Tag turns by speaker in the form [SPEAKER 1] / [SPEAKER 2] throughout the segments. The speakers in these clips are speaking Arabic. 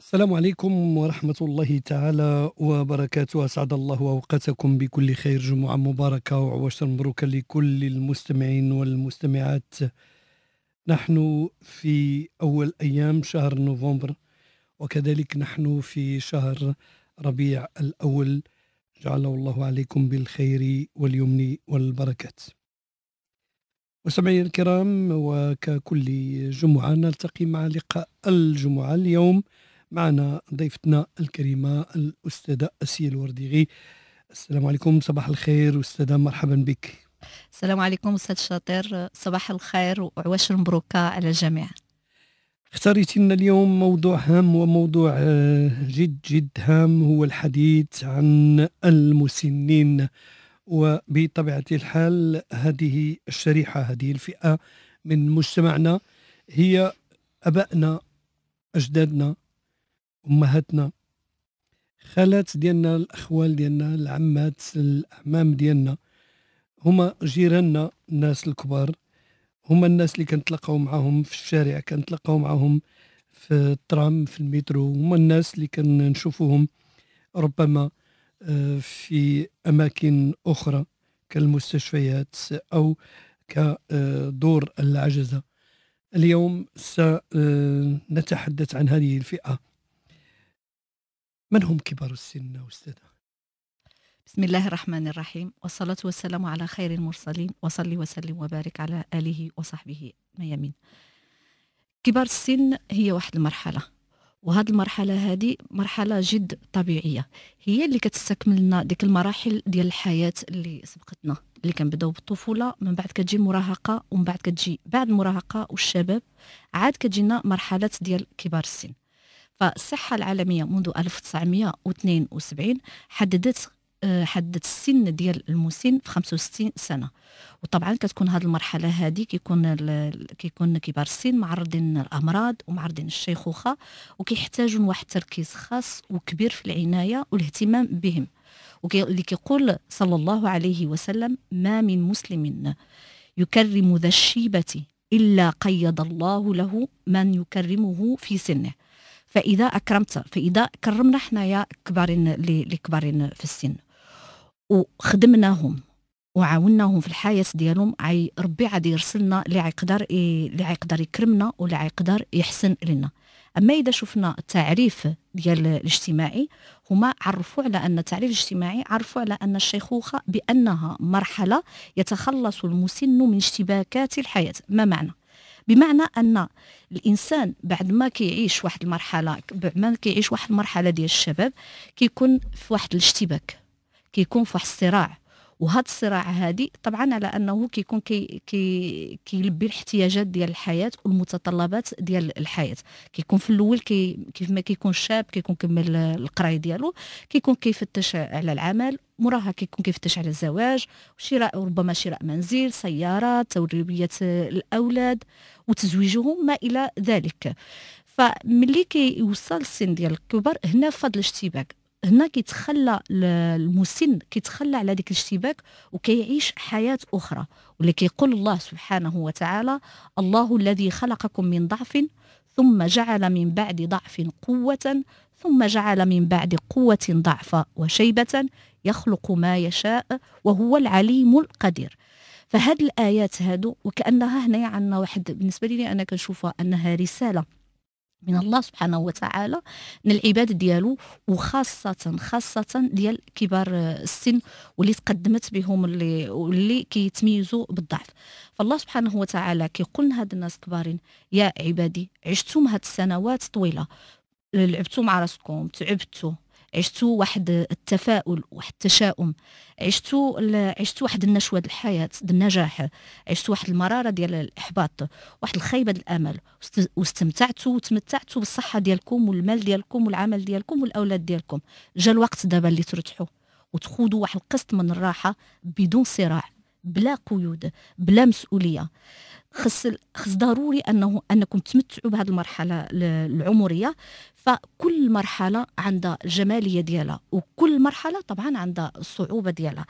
[SPEAKER 1] السلام عليكم ورحمة الله تعالى وبركاته أسعد الله أوقاتكم بكل خير جمعة مباركة وعواشر مبروكة لكل المستمعين والمستمعات نحن في أول أيام شهر نوفمبر وكذلك نحن في شهر ربيع الأول جعله الله عليكم بالخير واليمن والبركات مستمعي الكرام وككل جمعة نلتقي مع لقاء الجمعة اليوم معنا ضيفتنا الكريمة الأستاذة أسيل الورديغي السلام عليكم صباح الخير أستاذة مرحبا بك
[SPEAKER 2] السلام عليكم أستاذ شاطر صباح الخير وعواش مبروكة على الجميع
[SPEAKER 1] اختاريتي لنا اليوم موضوع هام وموضوع آه، جد جد هام هو الحديث عن المسنين وبطبيعة الحال هذه الشريحة هذه الفئة من مجتمعنا هي أبائنا أجدادنا امهاتنا خالات ديالنا الاخوال ديالنا العمات الاعمام ديالنا هما جيراننا الناس الكبار هما الناس اللي كنتلاقاو معاهم في الشارع كنتلاقاو معاهم في الترام في المترو هما الناس اللي كنشوفوهم ربما آه، في اماكن اخرى كالمستشفيات او كدور العجزه اليوم سنتحدث عن هذه الفئه من هم كبار السن أستاذة؟ بسم
[SPEAKER 2] الله الرحمن الرحيم والصلاة والسلام على خير المرسلين وصلي وسلم وبارك على آله وصحبه ما يمين كبار السن هي واحد المرحلة وهذه المرحلة هذه مرحلة جد طبيعية هي اللي كتستكمل لنا ديك المراحل ديال الحياة اللي سبقتنا اللي كنبداو بالطفولة من بعد كتجي المراهقة ومن بعد كتجي بعد المراهقة والشباب عاد كتجينا مرحلة ديال كبار السن فالصحة العالمية منذ 1972 حددت آه، حددت السن ديال المسن في 65 سنه وطبعا كتكون هذه المرحله هذه كيكون كيكون كبار السن معرضين للامراض ومعرضين للشيخوخه وكيحتاجون واحد التركيز خاص وكبير في العنايه والاهتمام بهم واللي كيقول صلى الله عليه وسلم ما من مسلم يكرم ذا الشيبه الا قيد الله له من يكرمه في سنه فاذا اكرمت فاذا كرمنا حنايا كبارين اللي كبارين في السن وخدمناهم وعاوناهم في الحياه ديالهم عي ربي غادي يرسلنا اللي غيقدر اللي غيقدر يكرمنا واللي غيقدر يحسن لنا اما اذا شفنا التعريف ديال الاجتماعي هما عرفوا على ان التعريف الاجتماعي عرفوا على ان الشيخوخه بانها مرحله يتخلص المسن من اشتباكات الحياه ما معنى بمعنى ان الانسان بعد ما كيعيش واحد المرحله بعد ما كيعيش واحد المرحله ديال الشباب كيكون في واحد الاشتباك كيكون في واحد الصراع وهذا الصراع هذه طبعا على انه كيكون كي كي كيلبي الاحتياجات ديال الحياه والمتطلبات ديال الحياه كيكون في الاول كي كيف ما كيكون شاب كيكون كمل القرايه ديالو كيكون كيفتش على العمل مراها كيكون كيفتش على الزواج وشراء ربما شراء منزل سياره تربيه الاولاد وتزويجهم ما الى ذلك فملي كيوصل السن ديال الكبر هنا فضل الاشتباك هنا كيتخلى المسن كيتخلى على ديك الاشتباك وكيعيش حياه اخرى واللي كيقول الله سبحانه وتعالى الله الذي خلقكم من ضعف ثم جعل من بعد ضعف قوه ثم جعل من بعد قوه ضعفا وشيبه يخلق ما يشاء وهو العليم القدير فهاد الايات هادو وكانها هنايا عندنا واحد بالنسبه لي انا كنشوفها انها رساله من الله سبحانه وتعالى من العباد ديالو وخاصة خاصة ديال كبار السن واللي تقدمت بهم اللي واللي كيتميزوا بالضعف فالله سبحانه وتعالى كيقول لهاد الناس كبارين يا عبادي عشتم هاد السنوات طويلة لعبتوا مع راسكم تعبتوا عشتوا واحد التفاؤل واحد التشاؤم عشتوا عشتوا واحد النشوه ديال الحياه النجاح عشتوا واحد المراره ديال الاحباط واحد الخيبه ديال الامل واستمتعتوا وتمتعتوا بالصحه ديالكم والمال ديالكم والعمل ديالكم والاولاد ديالكم جا الوقت دابا اللي ترتاحوا وتخوضوا واحد القسط من الراحه بدون صراع بلا قيود بلا مسؤوليه خص خص ضروري انه انكم تمتعوا بهذه المرحله العمريه فكل مرحله عندها الجماليه ديالها وكل مرحله طبعا عندها الصعوبه ديالها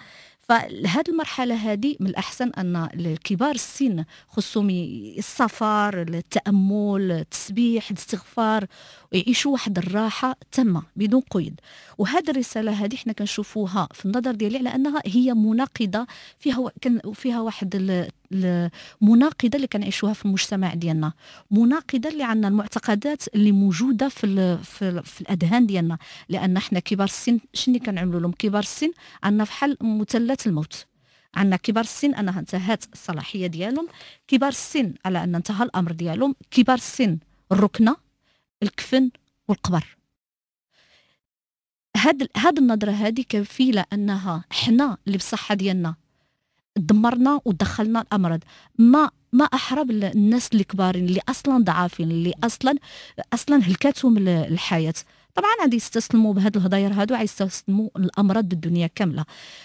[SPEAKER 2] فهذه المرحله هذه من الاحسن ان الكبار السن خصهم السفر التامل التسبيح الاستغفار ويعيشوا واحد الراحه تامه بدون قيد وهذه الرساله هذه حنا كنشوفوها في النظر ديالي على انها هي مناقضه فيها كان فيها واحد المناقضه اللي كنعيشوها في المجتمع ديالنا مناقضه اللي عندنا المعتقدات اللي موجوده في ال في, ال في الاذهان ديالنا لان حنا كبار السن شنو كنعملوا لهم كبار السن عندنا فحال مثلث انتهت الموت عندنا كبار السن انها انتهت الصلاحيه ديالهم كبار السن على ان انتهى الامر ديالهم كبار السن الركنه الكفن والقبر هاد هاد النظره هذه كفيله انها حنا اللي بالصحه ديالنا دمرنا ودخلنا الامراض ما ما احرب الناس اللي اللي اصلا ضعافين اللي اصلا اصلا هلكتهم الحياه طبعا غادي يستسلموا بهاد الهضاير هادو يستسلموا الامراض الدنيا كامله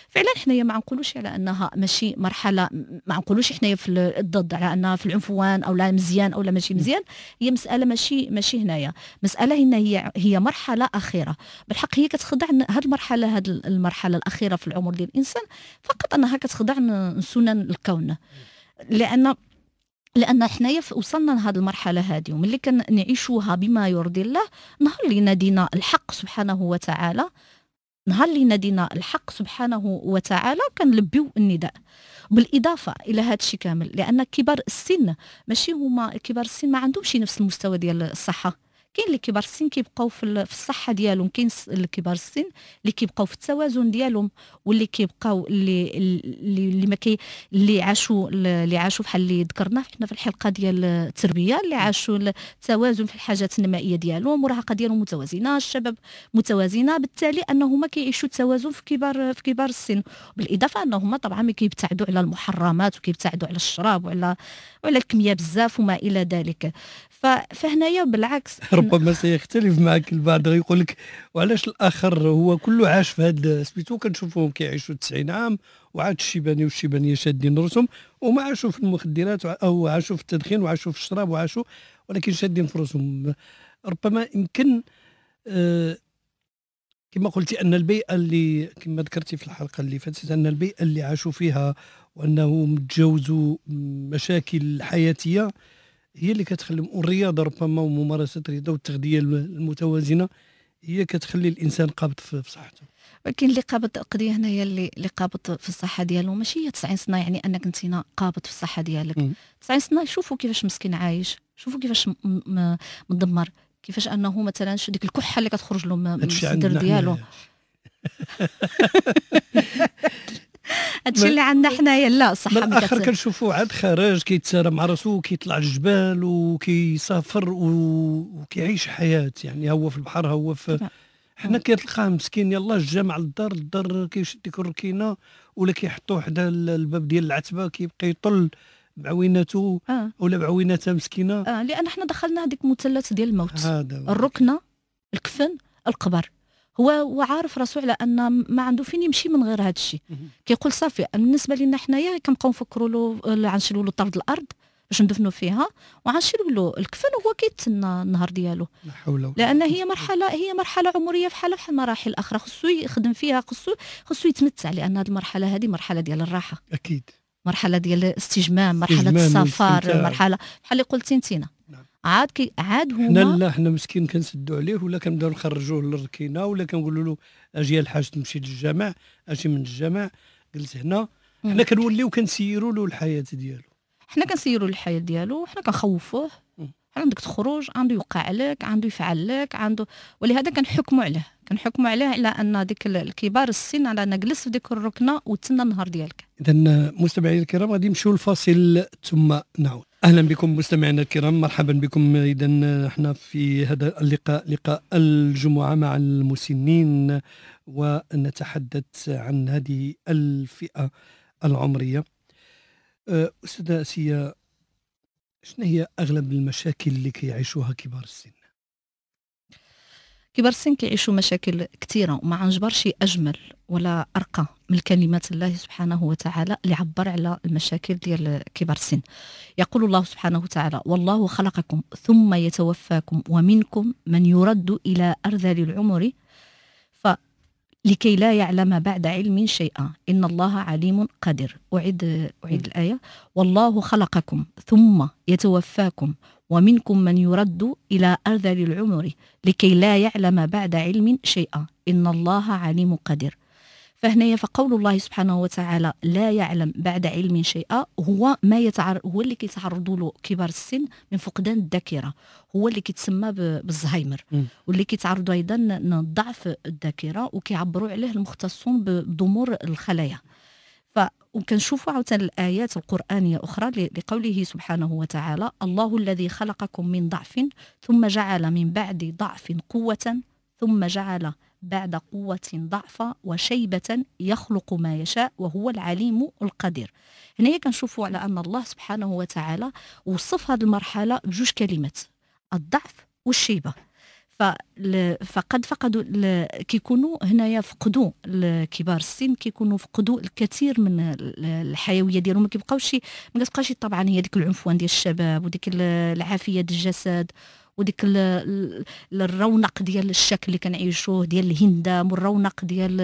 [SPEAKER 2] فعلا حنايا ما نقولوش على انها ماشي مرحله ما نقولوش حنايا في الضد على انها في العنفوان او لا مزيان او لا ماشي مزيان هي مساله ماشي ماشي هنايا مساله هنا هي هي مرحله اخيره بالحق هي كتخضع هاد المرحله هاد المرحله الاخيره في العمر ديال الانسان فقط انها كتخضع سنن الكون لان لان احنا وصلنا لهذه المرحله هذه وملي كنعيشوها بما يرضي الله نهار اللي نادينا الحق سبحانه وتعالى نهار اللي نادينا الحق سبحانه وتعالى كنلبيو النداء بالاضافه الى هذا الشيء كامل لان كبار السن ماشي هما كبار السن ما عندهمش نفس المستوى ديال الصحه كاين اللي كبار السن كيبقاو في الصحه ديالهم كاين الكبار السن اللي كيبقاو في التوازن ديالهم واللي كيبقاو اللي اللي ما كي اللي عاشوا اللي عاشوا بحال اللي ذكرنا حنا في الحلقه ديال التربيه اللي عاشوا التوازن في الحاجات النمائيه ديالهم المراهقه ديالهم متوازنه الشباب متوازنه بالتالي انهم كيعيشوا التوازن في كبار في كبار السن بالاضافه انهم طبعا كيبتعدوا على المحرمات وكيبتعدوا على الشراب وعلى وعلى الكميه بزاف وما الى ذلك فهنايا بالعكس ربما
[SPEAKER 1] نعم. سيختلف معك البعض يقول لك وعلاش الاخر هو كله عاش في هذا سميتو كنشوفوهم كيعيشوا 90 عام وعاد الشيباني والشيبانيه شادين راسهم وما عاشوا في المخدرات او عاشوا في التدخين وعاشوا في الشراب وعاشوا ولكن شادين في راسهم ربما يمكن آه كما قلتي ان البيئه اللي كما ذكرتي في الحلقه اللي فاتت ان البيئه اللي عاشوا فيها وانهم تجاوزوا مشاكل حياتيه هي اللي كتخلي الرياضه ربما وممارسه الرياضه والتغذيه المتوازنه هي كتخلي الانسان قابض في صحته
[SPEAKER 2] ولكن اللي قابض القضيه هنايا اللي اللي قابض في الصحه ديالو ماشي هي 90 سنه يعني انك انت قابض في الصحه ديالك 90 سنه شوفوا كيفاش مسكين عايش شوفوا كيفاش مدمر كيفاش انه مثلا ديك الكحه اللي كتخرج له من الصدر ديالو هادشي اللي عندنا حنايا لا صح من الاخر
[SPEAKER 1] كنشوفو عاد خارج كيتسارى مع راسو كيطلع الجبال وكيسافر وكيعيش حياه يعني هو في البحر هو في حنا كتلقاه مسكين يلاه جا مع الدار الدار كيشد ديك الركينه ولا كيحطو حدا الباب ديال العتبه كيبقى يطل بعوينته آه. ولا بعوينتها مسكينه
[SPEAKER 2] اه لان حنا دخلنا هذيك المثلث ديال الموت الركنه الكفن القبر هو وعارف راسو على ان ما عنده فين يمشي من غير هذا الشيء كيقول صافي بالنسبه لنا حنايا كنبقاو نفكروا له غنشيلوا له طرد الارض باش ندفنوا فيها وعنشيلوا له الكفن وهو كيتسنى النهار ديالو لا حول لان هي مرحله هي مرحله عمريه بحال بحال المراحل الاخرى خصو يخدم فيها خصو خصو يتمتع لان هذه المرحله هذه مرحله ديال الراحه اكيد مرحله ديال الاستجمام مرحله السفر مرحله بحال اللي قلتي انتينا عاد كي عاد هما حنا لا
[SPEAKER 1] حنا مسكين كنسدوا عليه ولا كنبداو نخرجوه للركينه ولا كنقولوا له اجي الحاج تمشي للجامع اجي من الجامع جلس هنا حنا كنوليو كنسيروا له الحياه ديالو
[SPEAKER 2] حنا كنسيروا الحياه ديالو حنا كنخوفوه عندك تخرج عنده يوقع لك عنده يفعل لك عنده ولهذا كنحكموا عليه كنحكموا عليه على ان ديك الكبار السن على ان جلس في ديك الركنه وتسنى النهار ديالك
[SPEAKER 1] اذا مستمعينا الكرام غادي نمشيو للفاصل ثم نعود اهلا بكم مستمعينا الكرام مرحبا بكم اذا نحن في هذا اللقاء لقاء الجمعه مع المسنين ونتحدث عن هذه الفئه العمريه استاذه اسيا شنو هي اغلب المشاكل اللي كيعيشوها كبار السن
[SPEAKER 2] كبار السن كيعيشوا مشاكل كثيره وما عنجبرش اجمل ولا ارقى من كلمات الله سبحانه وتعالى اللي عبر على المشاكل ديال كبار السن يقول الله سبحانه وتعالى والله خلقكم ثم يتوفاكم ومنكم من يرد الى ارذل العمر لكي لا يعلم بعد علم شيئا إن الله عليم قدير أعيد أعيد الآية والله خلقكم ثم يتوفاكم ومنكم من يرد إلى أرذل العمر لكي لا يعلم بعد علم شيئا إن الله عليم قدير فهنا فقول الله سبحانه وتعالى لا يعلم بعد علم شيئا هو ما يتعر هو اللي كيتعرض له كبار السن من فقدان الذاكره هو اللي كيتسمى بالزهايمر واللي كيتعرضوا ايضا لضعف الذاكره وكيعبروا عليه المختصون بضمور الخلايا وكنشوفوا عاوتاني الايات القرانيه اخرى لقوله سبحانه وتعالى الله الذي خلقكم من ضعف ثم جعل من بعد ضعف قوه ثم جعل بعد قوة ضعفا وشيبة يخلق ما يشاء وهو العليم القدير هنا كنشوفوا على أن الله سبحانه وتعالى وصف هذه المرحلة بجوج كلمات الضعف والشيبة فقد فقدوا كيكونوا هنايا فقدوا كبار السن كيكونوا فقدوا الكثير من الحيويه ديالهم ما كيبقاوش ما كتبقاش طبعا هي ديك العنفوان ديال الشباب وديك العافيه ديال الجسد وديك الرونق ديال الشكل اللي كنعيشوه ديال الهندام والرونق ديال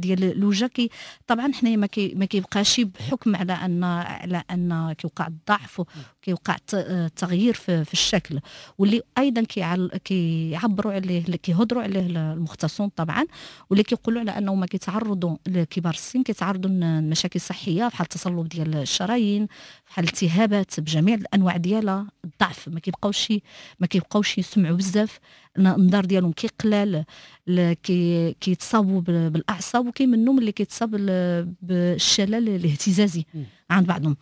[SPEAKER 2] ديال لوجا كي طبعا حنايا ما كيبقاش بحكم على ان على ان كيوقع الضعف كيوقع آه، تغيير في, الشكل واللي ايضا كيعبروا عليه كيهضروا عليه المختصون طبعا واللي كيقولوا على انه ما كيتعرضوا لكبار السن كيتعرضوا لمشاكل صحيه بحال التصلب ديال الشرايين بحال الالتهابات بجميع الانواع ديالها الضعف ما كيبقاوش ما كيبقاوش يسمعوا بزاف النظر ديالهم كيقلال كي كيتصابوا بالاعصاب وكاين منهم اللي كيتصاب بالشلل الاهتزازي عند بعضهم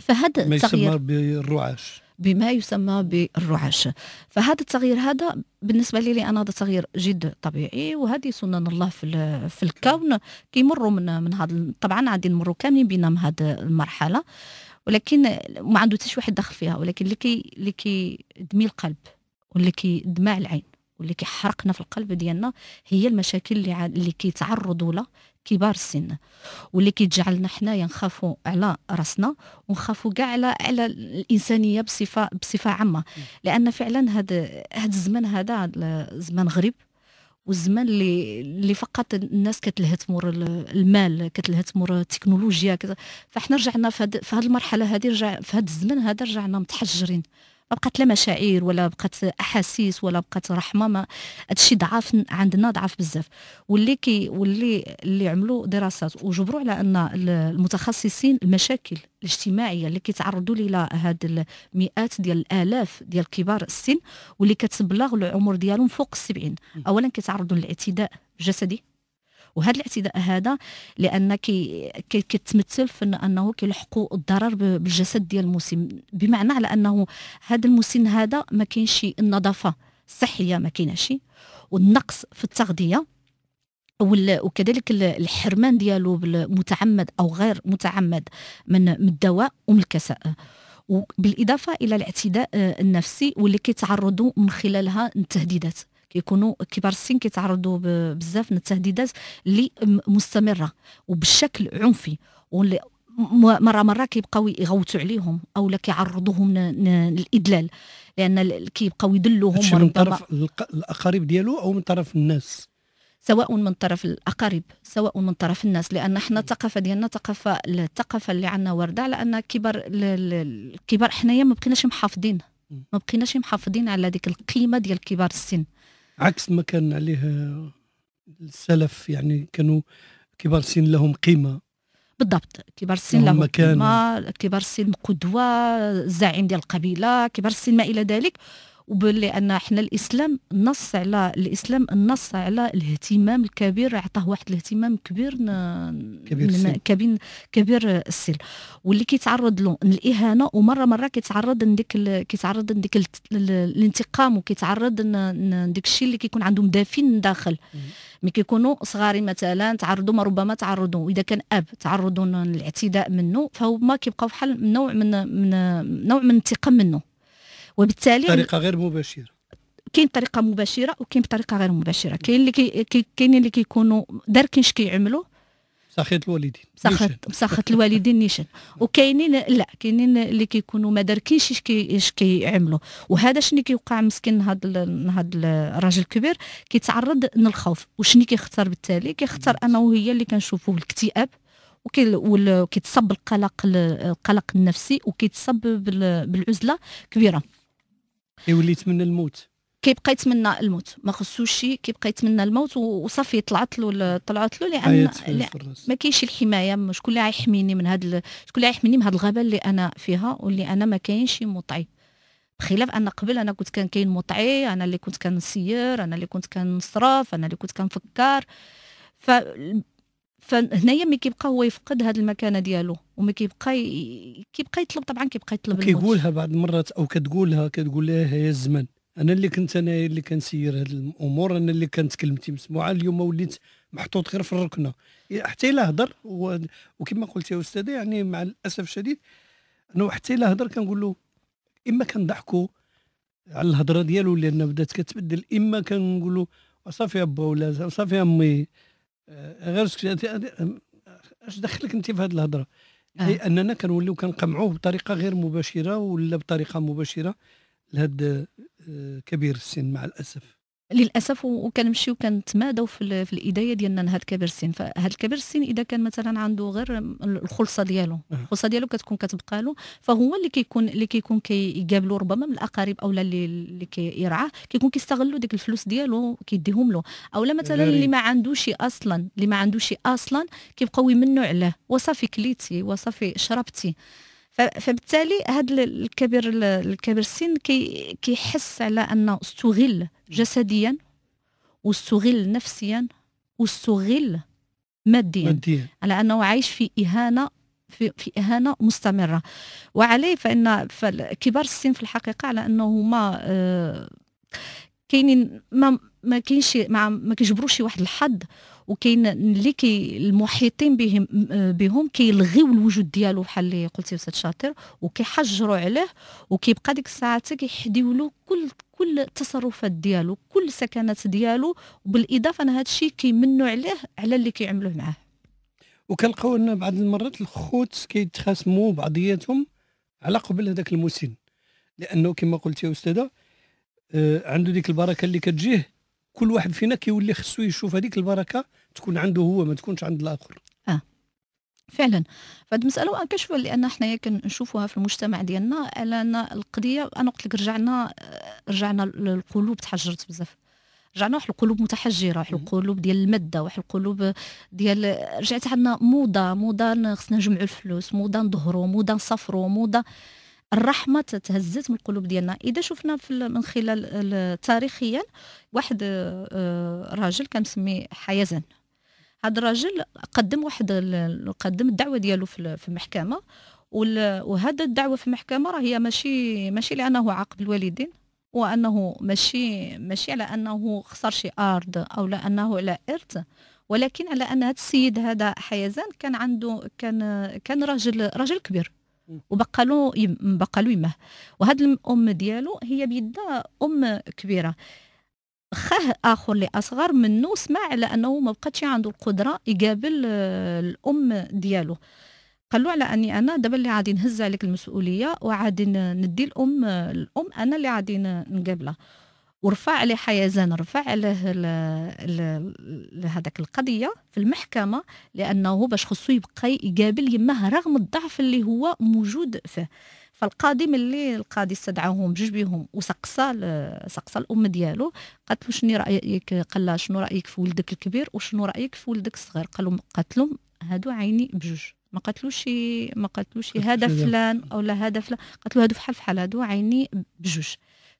[SPEAKER 2] فهذا ما يسمى
[SPEAKER 1] بالرعاش
[SPEAKER 2] بما يسمى بالرعش فهذا التغيير هذا بالنسبة لي أنا هذا تغيير جد طبيعي وهذه سنن الله في, في الكون كيمروا من من هذا طبعا غادي نمروا كاملين بينا من هذه المرحلة ولكن ما عنده تشوي واحد دخل فيها ولكن اللي كي اللي كيدمي القلب واللي كيدمع العين واللي كيحرقنا في القلب ديالنا هي المشاكل اللي اللي كيتعرضوا لها كبار السن واللي كيتجعلنا حنايا نخافوا على راسنا ونخافوا كاع على على الانسانيه بصفه بصفه عامه لان فعلا هذا هذا الزمن هذا زمان غريب والزمان اللي اللي فقط الناس كتلهت مور المال كتلهت مور التكنولوجيا فاحنا رجعنا في هذه المرحله هذه رجع في هذا الزمن هذا رجعنا متحجرين ما بقات لا مشاعر ولا بقات احاسيس ولا بقات رحمه ما هادشي ضعاف عندنا ضعاف بزاف واللي كي واللي اللي عملوا دراسات وجبروا على ان المتخصصين المشاكل الاجتماعيه اللي كيتعرضوا ليها هاد المئات ديال الالاف ديال كبار السن واللي كتبلغ العمر ديالهم فوق السبعين اولا كيتعرضوا للاعتداء الجسدي وهذا الاعتداء هذا لان كي كتمثل في انه كيلحقوا الضرر بالجسد ديال المسن بمعنى على انه هذا المسن هذا ما كاينش النظافه الصحيه ما كايناش والنقص في التغذيه وكذلك الحرمان ديالو متعمد او غير متعمد من الدواء ومن الكساء وبالاضافه الى الاعتداء النفسي واللي كيتعرضوا من خلالها للتهديدات كيكونوا كبار السن كيتعرضوا بزاف من التهديدات اللي مستمره وبشكل عنفي واللي مره مره كيبقاو يغوتوا عليهم او لا كيعرضوهم للادلال لان كيبقاو يدلوهم من طرف
[SPEAKER 1] الاقارب ديالو او من طرف الناس
[SPEAKER 2] سواء من طرف الاقارب سواء من طرف الناس لان حنا الثقافه ديالنا ثقافه الثقافه اللي عندنا وارده على ان كبار الكبار حنايا ما بقيناش محافظين ما بقيناش محافظين على ديك القيمه ديال كبار السن
[SPEAKER 1] عكس ما كان عليه السلف يعني كانوا كبار السن لهم قيمه
[SPEAKER 2] بالضبط كبار السن لهم قيمه كبار السن قدوه الزعيم ديال القبيله كبار السن ما الى ذلك وباللي ان احنا الاسلام نص على الاسلام نص على الاهتمام الكبير عطاه واحد الاهتمام كبير كبير السن كبير, كبير السن واللي كيتعرض له الاهانه ومره مره كيتعرض لديك كيتعرض لديك الانتقام وكيتعرض لديك الشيء اللي كيكون عندهم دافين من داخل ملي كيكونوا صغارين مثلا تعرضوا ما ربما تعرضوا واذا كان اب تعرضوا للاعتداء منه فهما كيبقاو بحال نوع من, من نوع من انتقام منه وبالتالي طريقه غير مباشره كاين طريقه مباشره وكاين بطريقه غير مباشره كاين اللي كاين كي اللي كيكونوا داركين اش كيعملوا
[SPEAKER 1] مساخط الوالدين مساخط
[SPEAKER 2] الوالدين نيشان وكاينين لا كاينين اللي كيكونوا ما داركينش اش كي اش كيعملوا وهذا شنو كيوقع مسكين هذا هذا الراجل الكبير كيتعرض للخوف وشنو كيختار بالتالي كيختار انا وهي اللي كنشوفوه الاكتئاب وكيتصب القلق القلق النفسي وكيتصب بالعزله كبيره
[SPEAKER 1] يولي يتمنى الموت
[SPEAKER 2] كيبقى يتمنى الموت ما خصوش كيبقى يتمنى الموت وصافي طلعت له طلعت له لان ما كاينش الحمايه شكون اللي غيحميني من هاد شكون اللي غيحميني من هاد الغابه اللي انا فيها واللي انا ما كاينش مطعي بخلاف ان قبل انا كنت كان كاين مطعي انا اللي كنت كنسير انا اللي كنت كنصرف انا اللي كنت كنفكر ف فهنايا ملي كيبقى هو يفقد هذه المكانه ديالو وما كيبقى ي... كيبقى يطلب طبعا كيبقى يطلب كيقولها
[SPEAKER 1] بعض المرات او كتقولها كتقول لها هي الزمن انا اللي كنت انا اللي كنسير هذه الامور انا اللي كانت كلمتي مسموعه اليوم وليت محطوط غير في الركنه حتى الا هضر و... وكما قلت يا استاذه يعني مع الاسف الشديد انه حتى الا هضر كنقول له اما كنضحكوا على الهضره ديالو لان بدات كتبدل اما كنقول له صافي ابا ولا صافي امي غير اش دخلك انت في هذه الهضره؟ آه. لاننا كنوليو كنقمعوه بطريقه غير مباشره ولا بطريقه مباشره لهذا آه، كبير السن مع الاسف
[SPEAKER 2] للاسف وكنمشيو كنتمادوا في, في الايديه ديالنا نهار كبير السن فهاد كبير السن اذا كان مثلا عنده غير الخلصه ديالو أه. الخلصه ديالو كتكون كتبقى له فهو اللي كيكون اللي كيكون كيقابلو ربما من الاقارب اولا اللي اللي كيرعاه كيكون كيستغلوا ديك الفلوس ديالو كيديهم له اولا مثلا اللي ما عندوش اصلا اللي ما عندوش اصلا كيبقاو يمنوا عليه وصافي كليتي وصافي شربتي فبالتالي هذا الكبير الكبير السن كي كيحس على انه استغل جسديا واستغل نفسيا واستغل ماديا, على انه عايش في اهانه في, في اهانه مستمره وعليه فان كبار السن في الحقيقه على انه هما آه، كاينين ما ما كاينش ما, ما كيجبروش واحد الحظ وكاين اللي كي المحيطين بهم بهم كيلغيو الوجود ديالو بحال اللي قلتي استاذ شاطر وكيحجروا عليه وكيبقى ديك الساعه حتى كيحديو له كل كل التصرفات ديالو كل سكنات ديالو بالاضافه ان هذا الشيء كيمنوا عليه على اللي كيعملوه معاه
[SPEAKER 1] وكنلقاو ان بعض المرات الخوت كيتخاصموا بعضياتهم على قبل هذاك المسن لانه كما قلت يا استاذه آه عنده ديك البركه اللي كتجيه كل واحد فينا كيولي خصو يشوف هذيك البركه تكون عنده هو ما تكونش عند الاخر اه
[SPEAKER 2] فعلا فهاد المساله كنشوفها لان حنايا كنشوفوها في المجتمع ديالنا لان القضيه انا قلت لك رجعنا آه، رجعنا القلوب تحجرت بزاف رجعنا واحد القلوب متحجره واحد القلوب ديال الماده واحد القلوب ديال رجعت عندنا موضه موضه خصنا نجمعوا الفلوس موضه نظهروا موضه نسافروا موضه الرحمه تهزت من القلوب ديالنا اذا شفنا في من خلال تاريخيا واحد آه، راجل كان مسمي حيزن هذا الراجل قدم واحد قدم الدعوه ديالو في المحكمه وهذا الدعوه في المحكمه راه هي ماشي ماشي لانه عاقب الوالدين وانه ماشي ماشي على انه خسر شي ارض او لانه على ارث ولكن على ان هذا السيد هذا حيزان كان عنده كان كان راجل راجل كبير وبقى له يم بقى له يمه وهاد الام ديالو هي بيدها ام كبيره خاه اخر اللي اصغر منه سمع على انه ما بقاتش عنده القدره يقابل آه، الام ديالو قال له على اني انا دابا اللي غادي نهز عليك المسؤوليه وعادي ندي الام آه، الام انا اللي غادي نقابلها ورفع عليه حيزان رفع عليه هذاك القضيه في المحكمه لانه باش خصو يبقى يقابل يماه رغم الضعف اللي هو موجود فيه فالقاضي ملي القاضي استدعاهم بجوج بيهم وسقسى سقسى الام ديالو قالت له شنو رايك قال لها شنو رايك في ولدك الكبير وشنو رايك في ولدك الصغير قال لهم قالت لهم هادو عيني بجوج ما قالتلوش ما قالتلوش هذا فلان او لا هذا فلان قالت له هادو فحال فحال هادو عيني بجوج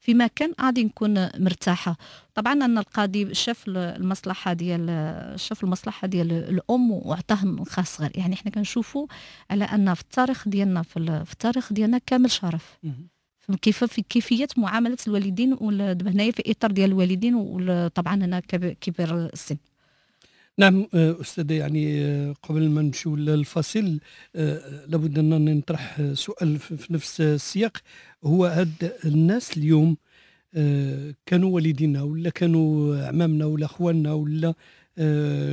[SPEAKER 2] في مكان غادي نكون مرتاحه طبعا ان القاضي شاف المصلحه ديال شاف المصلحه ديال الام وعطاه خاص صغير يعني حنا كنشوفوا على ان في التاريخ ديالنا في التاريخ ديالنا كامل شرف كيف في كيفيه معامله الوالدين هنايا في اطار ديال الوالدين وطبعا انا كبير السن
[SPEAKER 1] نعم آه، أستاذ يعني آه، قبل ما نمشيو للفصل آه، لابد أن نطرح سؤال في نفس السياق هو هاد الناس اليوم كانوا والدينا ولا كانوا عمامنا ولا أخواننا ولا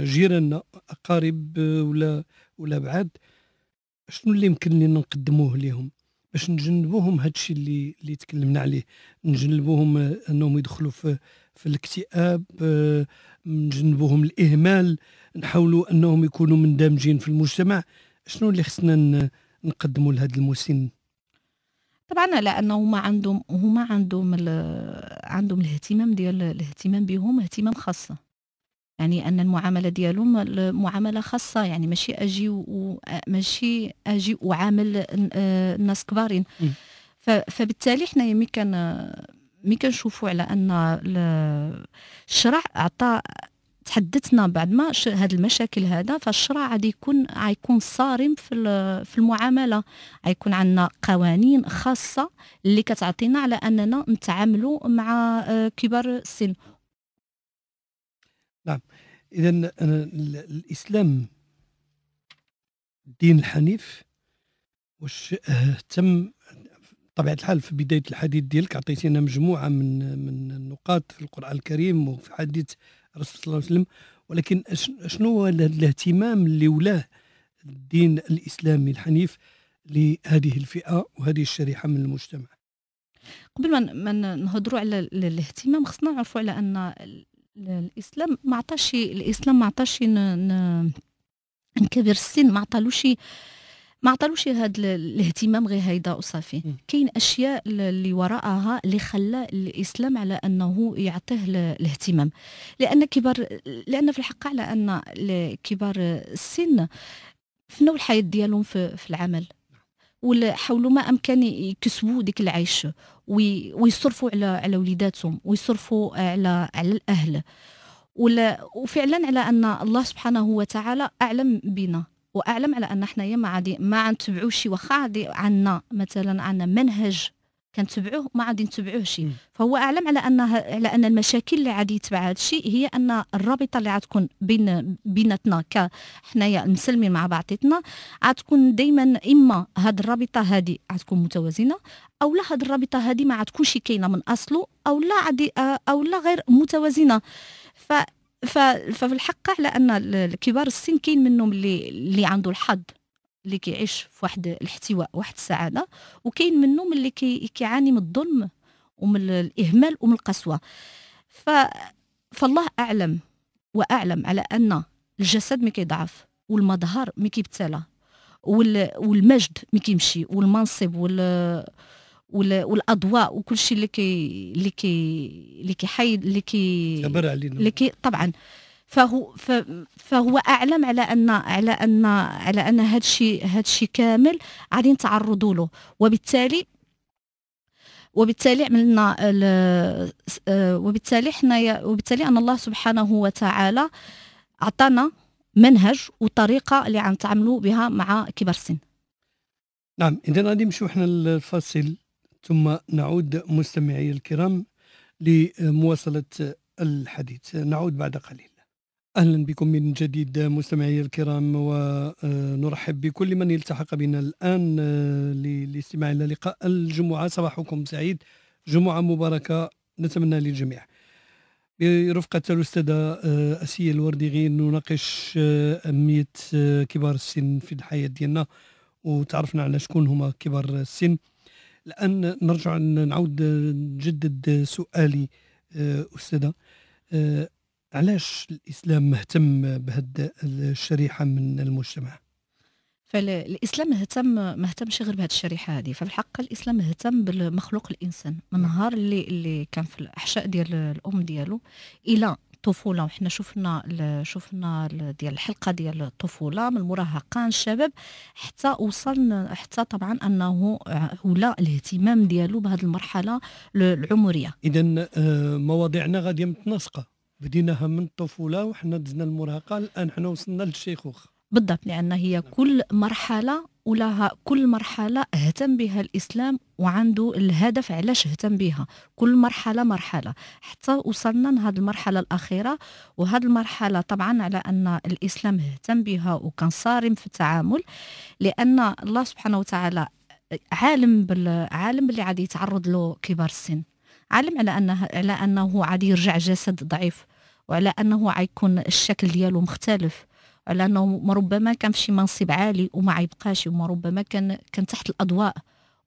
[SPEAKER 1] جيراننا أقارب ولا ولا بعاد شنو اللي يمكن لنا نقدموه لهم باش نجنبوهم هادشي اللي اللي تكلمنا عليه نجنبوهم انهم يدخلوا في في الاكتئاب آه، نجنبوهم الاهمال نحاولوا انهم يكونوا مندمجين في المجتمع شنو اللي خصنا نقدموا لهذا المسن
[SPEAKER 2] طبعا لانه هما عندهم هما عندهم عندهم الاهتمام ديال الاهتمام بهم اهتمام خاص يعني ان المعامله ديالهم معامله خاصه يعني ماشي اجي وماشي ماشي اجي وعامل الناس آه، كبارين فبالتالي حنايا مي كان مي كنشوفوا على ان الشرع عطى تحدثنا بعد ما هاد المشاكل هذا فالشرع غادي يكون غيكون صارم في في المعامله غيكون عندنا قوانين خاصه اللي كتعطينا على اننا نتعاملوا مع آه، كبار السن
[SPEAKER 1] نعم اذا الاسلام الدين الحنيف واش آه، تم طبيعة الحال في بداية الحديث ديالك عطيتينا مجموعة من من النقاط في القرآن الكريم وفي حديث الرسول صلى الله عليه وسلم ولكن شنو هو الاهتمام اللي ولاه الدين الإسلامي الحنيف لهذه الفئة وهذه الشريحة من المجتمع
[SPEAKER 2] قبل ما نهضروا على الاهتمام خصنا نعرفوا على ان الاسلام ما عطاش الاسلام ما عطاش كبير السن ما عطالوش ما عطالوش هذا الاهتمام غير هيدا وصافي كاين اشياء اللي وراءها اللي خلى الاسلام على انه يعطيه الاهتمام لان كبار لان في الحق على ان كبار السن فنوا الحياه ديالهم في, في العمل وحاولوا ما امكن يكسبوا ديك العيش ويصرفوا على على وليداتهم ويصرفوا على على الاهل وفعلا على ان الله سبحانه وتعالى اعلم بنا واعلم على ان حنايا ما عادي ما غنتبعوش واخا عادي عندنا مثلا عندنا منهج كنتبعوه ما غادي نتبعوه شي فهو اعلم على ان على ان المشاكل اللي غادي يتبع هذا الشيء هي ان الرابطه اللي غتكون بين بيناتنا كحنايا المسلمين مع بعضيتنا غتكون دائما اما هاد الرابطه هذه غتكون متوازنه او لا هاد الرابطه هذه ما غتكونش كاينه من اصله او لا عادي او لا غير متوازنه ف ففي الحق على ان كبار السن كاين منهم اللي اللي عنده الحظ اللي كيعيش في واحد الاحتواء واحد السعاده وكاين منهم اللي كي كيعاني من الظلم ومن الاهمال ومن القسوه ف فالله اعلم واعلم على ان الجسد ما كيضعف والمظهر ما كيبتلى والمجد ما كيمشي والمنصب وال والاضواء وكل شيء اللي كي اللي كي اللي كيحيد اللي كي علينا اللي كي طبعا فهو فهو اعلم على ان على ان على ان هذا الشيء هذا الشيء كامل غادي نتعرضوا له وبالتالي وبالتالي عملنا آه، وبالتالي حنايا وبالتالي ان الله سبحانه وتعالى عطانا منهج وطريقه اللي غنتعاملوا بها مع كبار السن
[SPEAKER 1] نعم اذا غادي نمشيو حنا للفاصل ثم نعود مستمعي الكرام لمواصلة الحديث نعود بعد قليل أهلا بكم من جديد مستمعي الكرام ونرحب بكل من التحق بنا الآن للاستماع إلى لقاء الجمعة صباحكم سعيد جمعة مباركة نتمنى للجميع برفقة الأستاذة أسية الورديغي نناقش أهمية كبار السن في الحياة ديالنا وتعرفنا على شكون هما كبار السن الان نرجع نعاود نجدد سؤالي آه، استاذه آه، علاش الاسلام مهتم بهذه الشريحه من المجتمع؟
[SPEAKER 2] فالاسلام اهتم ما اهتمش غير بهذه الشريحه هذه فالحق الاسلام اهتم بالمخلوق الانسان من نعم. نهار اللي اللي كان في الاحشاء ديال الام ديالو الى الطفوله وحنا شفنا شفنا ديال الحلقه ديال الطفوله من المراهقه الشباب حتى وصلنا حتى طبعا انه ولا الاهتمام ديالو بهذه المرحله
[SPEAKER 1] العمريه اذا آه، مواضيعنا غاديه متناسقه بديناها من الطفوله وحنا دزنا المراهقه الان حنا وصلنا للشيخوخه
[SPEAKER 2] بالضبط لان هي كل مرحله ولها كل مرحلة اهتم بها الإسلام وعنده الهدف علاش اهتم بها كل مرحلة مرحلة حتى وصلنا لهذه المرحلة الأخيرة وهذه المرحلة طبعا على أن الإسلام اهتم بها وكان صارم في التعامل لأن الله سبحانه وتعالى عالم بال... عالم اللي غادي يتعرض له كبار السن عالم على انه على انه غادي يرجع جسد ضعيف وعلى انه غيكون الشكل ديالو مختلف لانه ما ربما كان في شي منصب عالي وما عيبقاش وما ربما كان كان تحت الاضواء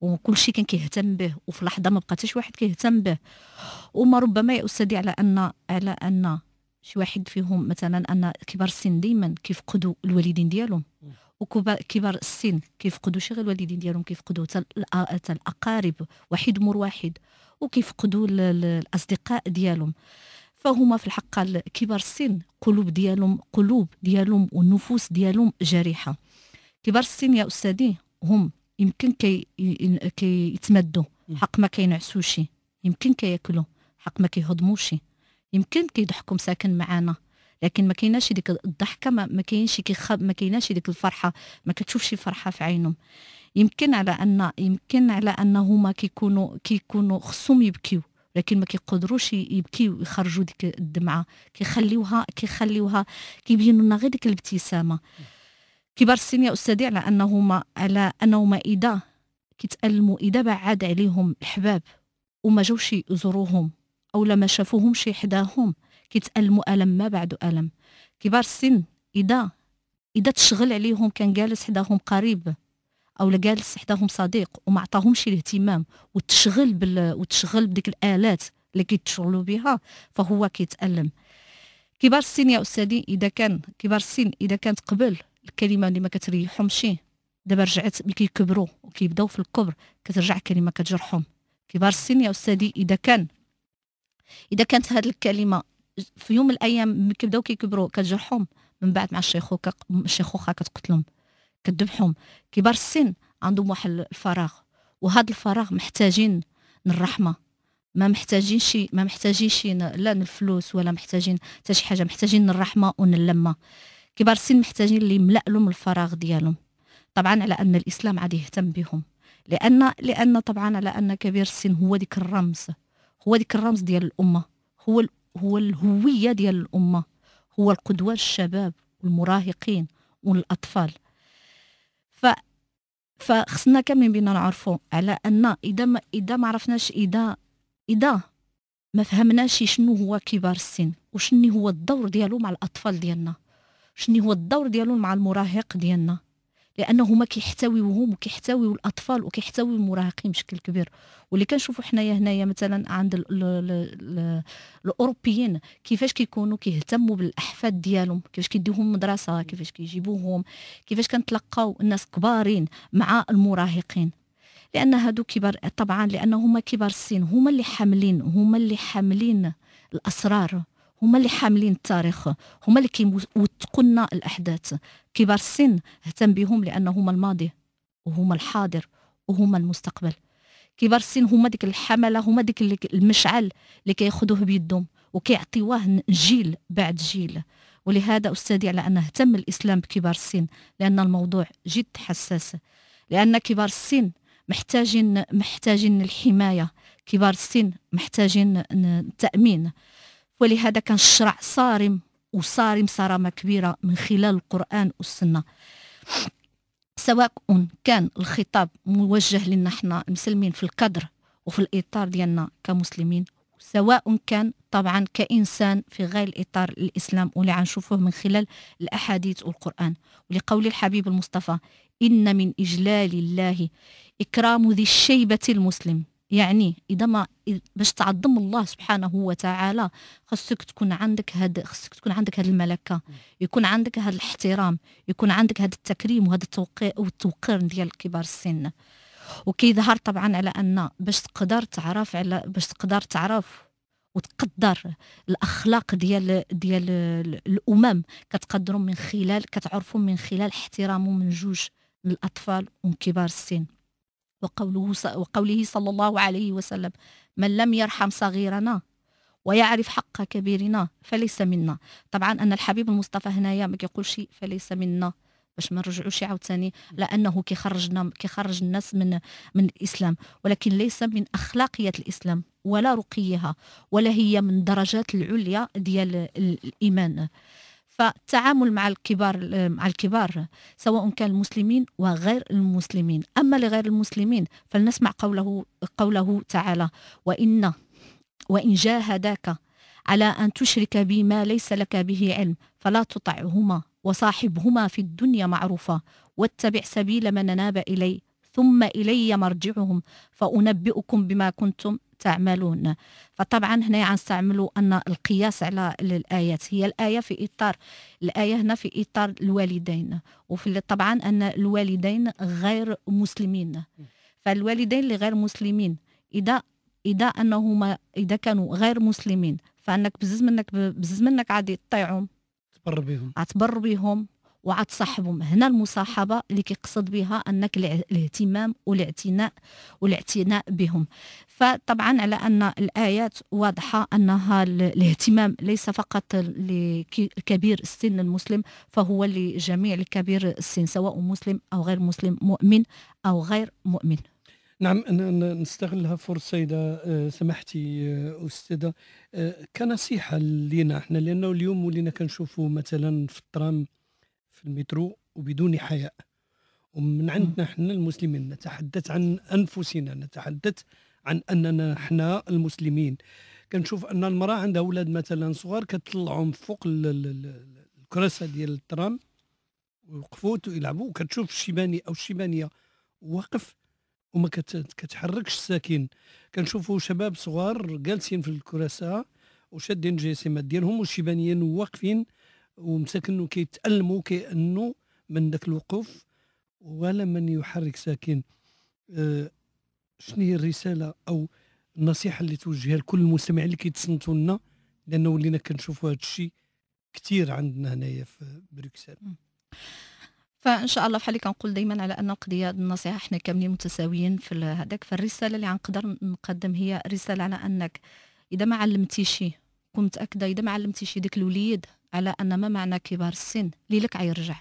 [SPEAKER 2] وكل شيء كان كيهتم به وفي لحظه ما بقى حتى واحد كيهتم به وما ربما يا استاذي على ان على ان شي واحد فيهم مثلا ان كبار السن ديما كيفقدوا الوالدين ديالهم وكبار السن كيفقدوا شي غير الوالدين ديالهم كيفقدوا آه، حتى الاقارب واحد مور واحد وكيفقدوا الاصدقاء ديالهم فهما في الحق كبار السن قلوب ديالهم قلوب ديالهم والنفوس ديالهم جارحه كبار السن يا استاذي هم يمكن كي كيتمدوا حق ما كينعسوش يمكن كياكلوا حق ما كيهضموش يمكن كيضحكوا مساكن معانا لكن ما كايناش ديك الضحكه ما كاينش كيخاب ما كايناش ديك الفرحه ما كتشوفش فرحه في عينهم يمكن على ان يمكن على انهما كيكونوا كيكونوا خصهم يبكيو لكن ما كيقدروش يبكيو يخرجوا ديك الدمعه كيخليوها كيخليوها كيبينوا لنا غير ديك الابتسامه كبار السن يا استاذي على انهما على انهما اذا كيتالموا اذا بعد عليهم الحباب وما جاوش يزوروهم او ما شافوهم شي حداهم كيتالموا الم ما بعد الم كبار السن اذا اذا تشغل عليهم كان جالس حداهم قريب او جالس حداهم صديق وما عطاهمش الاهتمام وتشغل بال وتشغل بديك الالات اللي كيتشغلوا بها فهو كيتالم كبار السن يا استاذي اذا كان كبار السن اذا كانت قبل الكلمه اللي ما كتريحهمش دابا رجعت ملي كيكبروا وكيبداو في الكبر كترجع كلمه كتجرحهم كبار السن يا استاذي اذا كان اذا كانت هذه الكلمه في يوم من الايام ملي كيبداو كيكبروا كتجرحهم من بعد مع الشيخوخه الشيخوخه كتقتلهم كذبحهم كبار السن عندهم واحد الفراغ وهذا الفراغ محتاجين الرحمه ما محتاجين شي ما محتاجين شي لا الفلوس ولا محتاجين حتى شي حاجه محتاجين الرحمه واللمه كبار السن محتاجين اللي يملا لهم الفراغ ديالهم طبعا على ان الاسلام عاد يهتم بهم لان لان طبعا على ان كبير السن هو ديك الرمز هو ديك الرمز ديال الامه هو هو الهويه ديال الامه هو القدوه للشباب والمراهقين والاطفال ف فخصنا كاملين بينا نعرفوا على ان اذا ما اذا ما عرفناش اذا اذا ما فهمناش شنو هو كبار السن وشنو هو الدور ديالو مع الاطفال ديالنا شنو هو الدور ديالو مع المراهق ديالنا لانه هما كيحتويوهم وكيحتويو الاطفال وكيحتويو المراهقين بشكل كبير واللي كنشوفوا حنايا هنايا مثلا عند الاوروبيين كيفاش كيكونوا كيهتموا بالاحفاد ديالهم كيفاش كيديوهم مدرسه كيفاش كيجيبوهم كيفاش كنتلقاو الناس كبارين مع المراهقين لان هادو كبار طبعا لانهما كبار السن هما اللي حاملين هما اللي حاملين الاسرار هما اللي حاملين التاريخ هما اللي كيوثقوا لنا الاحداث كبار السن اهتم بهم لان هما الماضي وهما الحاضر وهما المستقبل كبار السن هما ديك الحمله هما ديك المشعل اللي كياخذوه بيدهم وكيعطيوه جيل بعد جيل ولهذا استاذي على ان اهتم الاسلام بكبار السن لان الموضوع جد حساس لان كبار السن محتاجين محتاجين الحمايه كبار السن محتاجين التامين ولهذا كان الشرع صارم وصارم صرامة كبيرة من خلال القرآن والسنة سواء كان الخطاب موجه لنا حنا المسلمين في الكادر وفي الإطار ديالنا كمسلمين سواء كان طبعا كإنسان في غير إطار الإسلام واللي غنشوفوه من خلال الأحاديث والقرآن ولقول الحبيب المصطفى إن من إجلال الله إكرام ذي الشيبة المسلم يعني اذا ما باش تعظم الله سبحانه وتعالى خصك تكون عندك هاد خصك تكون عندك هاد الملكه يكون عندك هاد الاحترام يكون عندك هاد التكريم وهذا التوقير والتوقير ديال كبار السن وكيظهر طبعا على ان باش تقدر تعرف على باش تقدر تعرف وتقدر الاخلاق ديال ديال الامم كتقدرهم من خلال كتعرفهم من خلال احترامهم من جوج الاطفال ومن كبار السن وقوله, وقوله صلى الله عليه وسلم من لم يرحم صغيرنا ويعرف حق كبيرنا فليس منا طبعا أن الحبيب المصطفى هنايا ما كيقولش فليس منا باش ما نرجعوش عاوتاني لانه كيخرجنا كيخرج الناس من من الاسلام ولكن ليس من اخلاقيات الاسلام ولا رقيها ولا هي من درجات العليا ديال الايمان فالتعامل مع الكبار مع الكبار سواء كان المسلمين وغير المسلمين اما لغير المسلمين فلنسمع قوله قوله تعالى وان وان جاهداك على ان تشرك بي ما ليس لك به علم فلا تطعهما وصاحبهما في الدنيا معروفا واتبع سبيل من ناب الي ثم الي مرجعهم فانبئكم بما كنتم تعملون فطبعا هنا غنستعملوا ان القياس على الايات هي الايه في اطار الايه هنا في اطار الوالدين وفي طبعا ان الوالدين غير مسلمين فالوالدين اللي غير مسلمين اذا اذا انهما اذا كانوا غير مسلمين فانك بزز منك بزز منك غادي تطيعهم تبر بهم تبر بهم وعاد صاحبهم هنا المصاحبه اللي كيقصد بها انك الاهتمام والاعتناء والاعتناء بهم فطبعا على ان الايات واضحه انها الاهتمام ليس فقط لكبير السن المسلم فهو لجميع الكبير السن سواء مسلم او غير مسلم مؤمن او غير مؤمن
[SPEAKER 1] نعم نستغلها فرصه اذا آه، سمحتي آه، استاذه آه، كنصيحه لينا احنا لانه اليوم ولينا كنشوفوا مثلا في الترام في المترو وبدون حياء ومن عندنا احنا المسلمين نتحدث عن انفسنا نتحدث عن اننا احنا المسلمين كنشوف ان المراه عندها اولاد مثلا صغار كتطلعهم فوق الكراسه ديال الترام ويوقفوا ويلعبوا وكتشوف الشيباني او الشيبانيه واقف وما كتحركش ساكن كنشوفوا شباب صغار جالسين في الكراسه وشادين جسيمات ديالهم والشيبانيين واقفين ومساكن كيتألموا كأنه من ذاك الوقوف ولا من يحرك ساكن أه شنو هي الرساله او النصيحه اللي توجهها لكل المستمعين اللي كيتصنتوا لنا لانه ولينا كنشوفوا هذا الشيء كثير عندنا هنايا في بروكسل
[SPEAKER 2] فان شاء الله بحال اللي كنقول دائما على ان القضيه النصيحه حنا كاملين متساويين في هذاك فالرساله اللي غنقدر نقدم هي رساله على انك اذا ما شيء كنت متاكده اذا ما شيء ديك الوليد على ان ما معنى كبار السن ليلك عيرجع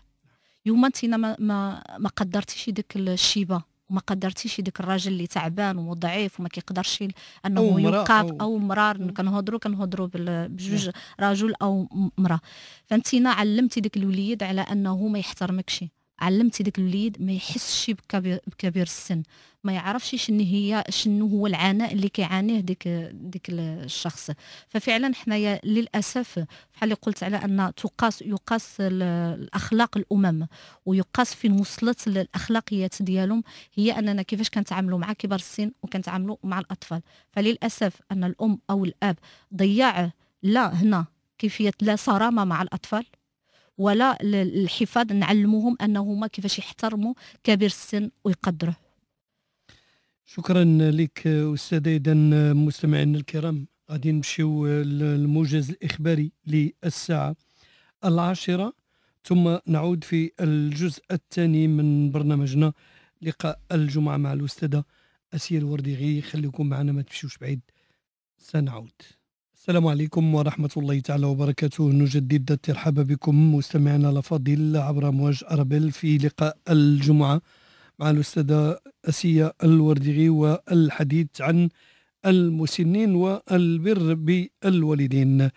[SPEAKER 2] يوم انت ما ما, ما قدرتيش ديك الشيبه وما قدرتيش ديك الراجل اللي تعبان وضعيف وما كيقدرش انه يوقف او مرار كنهضروا كنهضروا بجوج نعم. رجل او امراه فانت علمتي ديك الوليد على انه ما يحترمكش علمتي داك الوليد ما يحسش بكبير, السن ما يعرفش شنو هي شنو هو العناء اللي كيعانيه ديك ديك الشخص ففعلا حنايا للاسف بحال اللي قلت على ان تقاس يقاس الاخلاق الامم ويقاس فين وصلت الاخلاقيات ديالهم هي اننا كيفاش كنتعاملوا مع كبار السن وكنتعاملوا مع الاطفال فللاسف ان الام او الاب ضيع لا هنا كيفيه لا صرامه مع الاطفال ولا الحفاظ نعلموهم انهما كيفاش يحترموا كبير السن ويقدره
[SPEAKER 1] شكرا لك استاذه اذا مستمعينا الكرام غادي نمشيو للموجز الاخباري للساعه العاشره ثم نعود في الجزء الثاني من برنامجنا لقاء الجمعه مع الاستاذه اسيا الوردي خليكم معنا ما تمشيوش بعيد سنعود السلام عليكم ورحمة الله تعالى وبركاته نجدد الترحاب بكم مستمعنا الأفاضل عبر مواج أربل في لقاء الجمعة مع الأستاذة أسية الوردغي والحديث عن المسنين والبر بالوالدين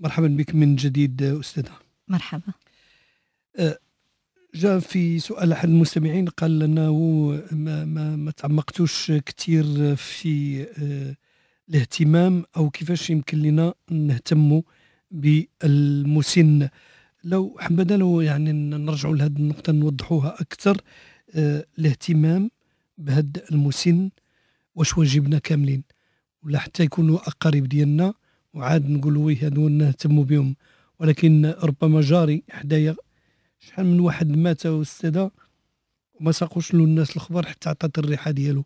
[SPEAKER 1] مرحبا بك من جديد أستاذة مرحبا أه، جاء في سؤال أحد المستمعين قال أنه ما, ما, ما تعمقتوش كثير في أه، الاهتمام او كيفاش يمكن لنا نهتم بالمسن لو حبنا لو يعني نرجعوا لهذه النقطه نوضحوها اكثر آه الاهتمام بهذا المسن واش واجبنا كاملين ولا حتى يكونوا اقارب ديالنا وعاد نقولوا ويه هادو نهتموا بهم ولكن ربما جاري حدايا شحال من واحد مات استاذه وما ساقوش له الناس الخبر حتى عطات الريحه ديالو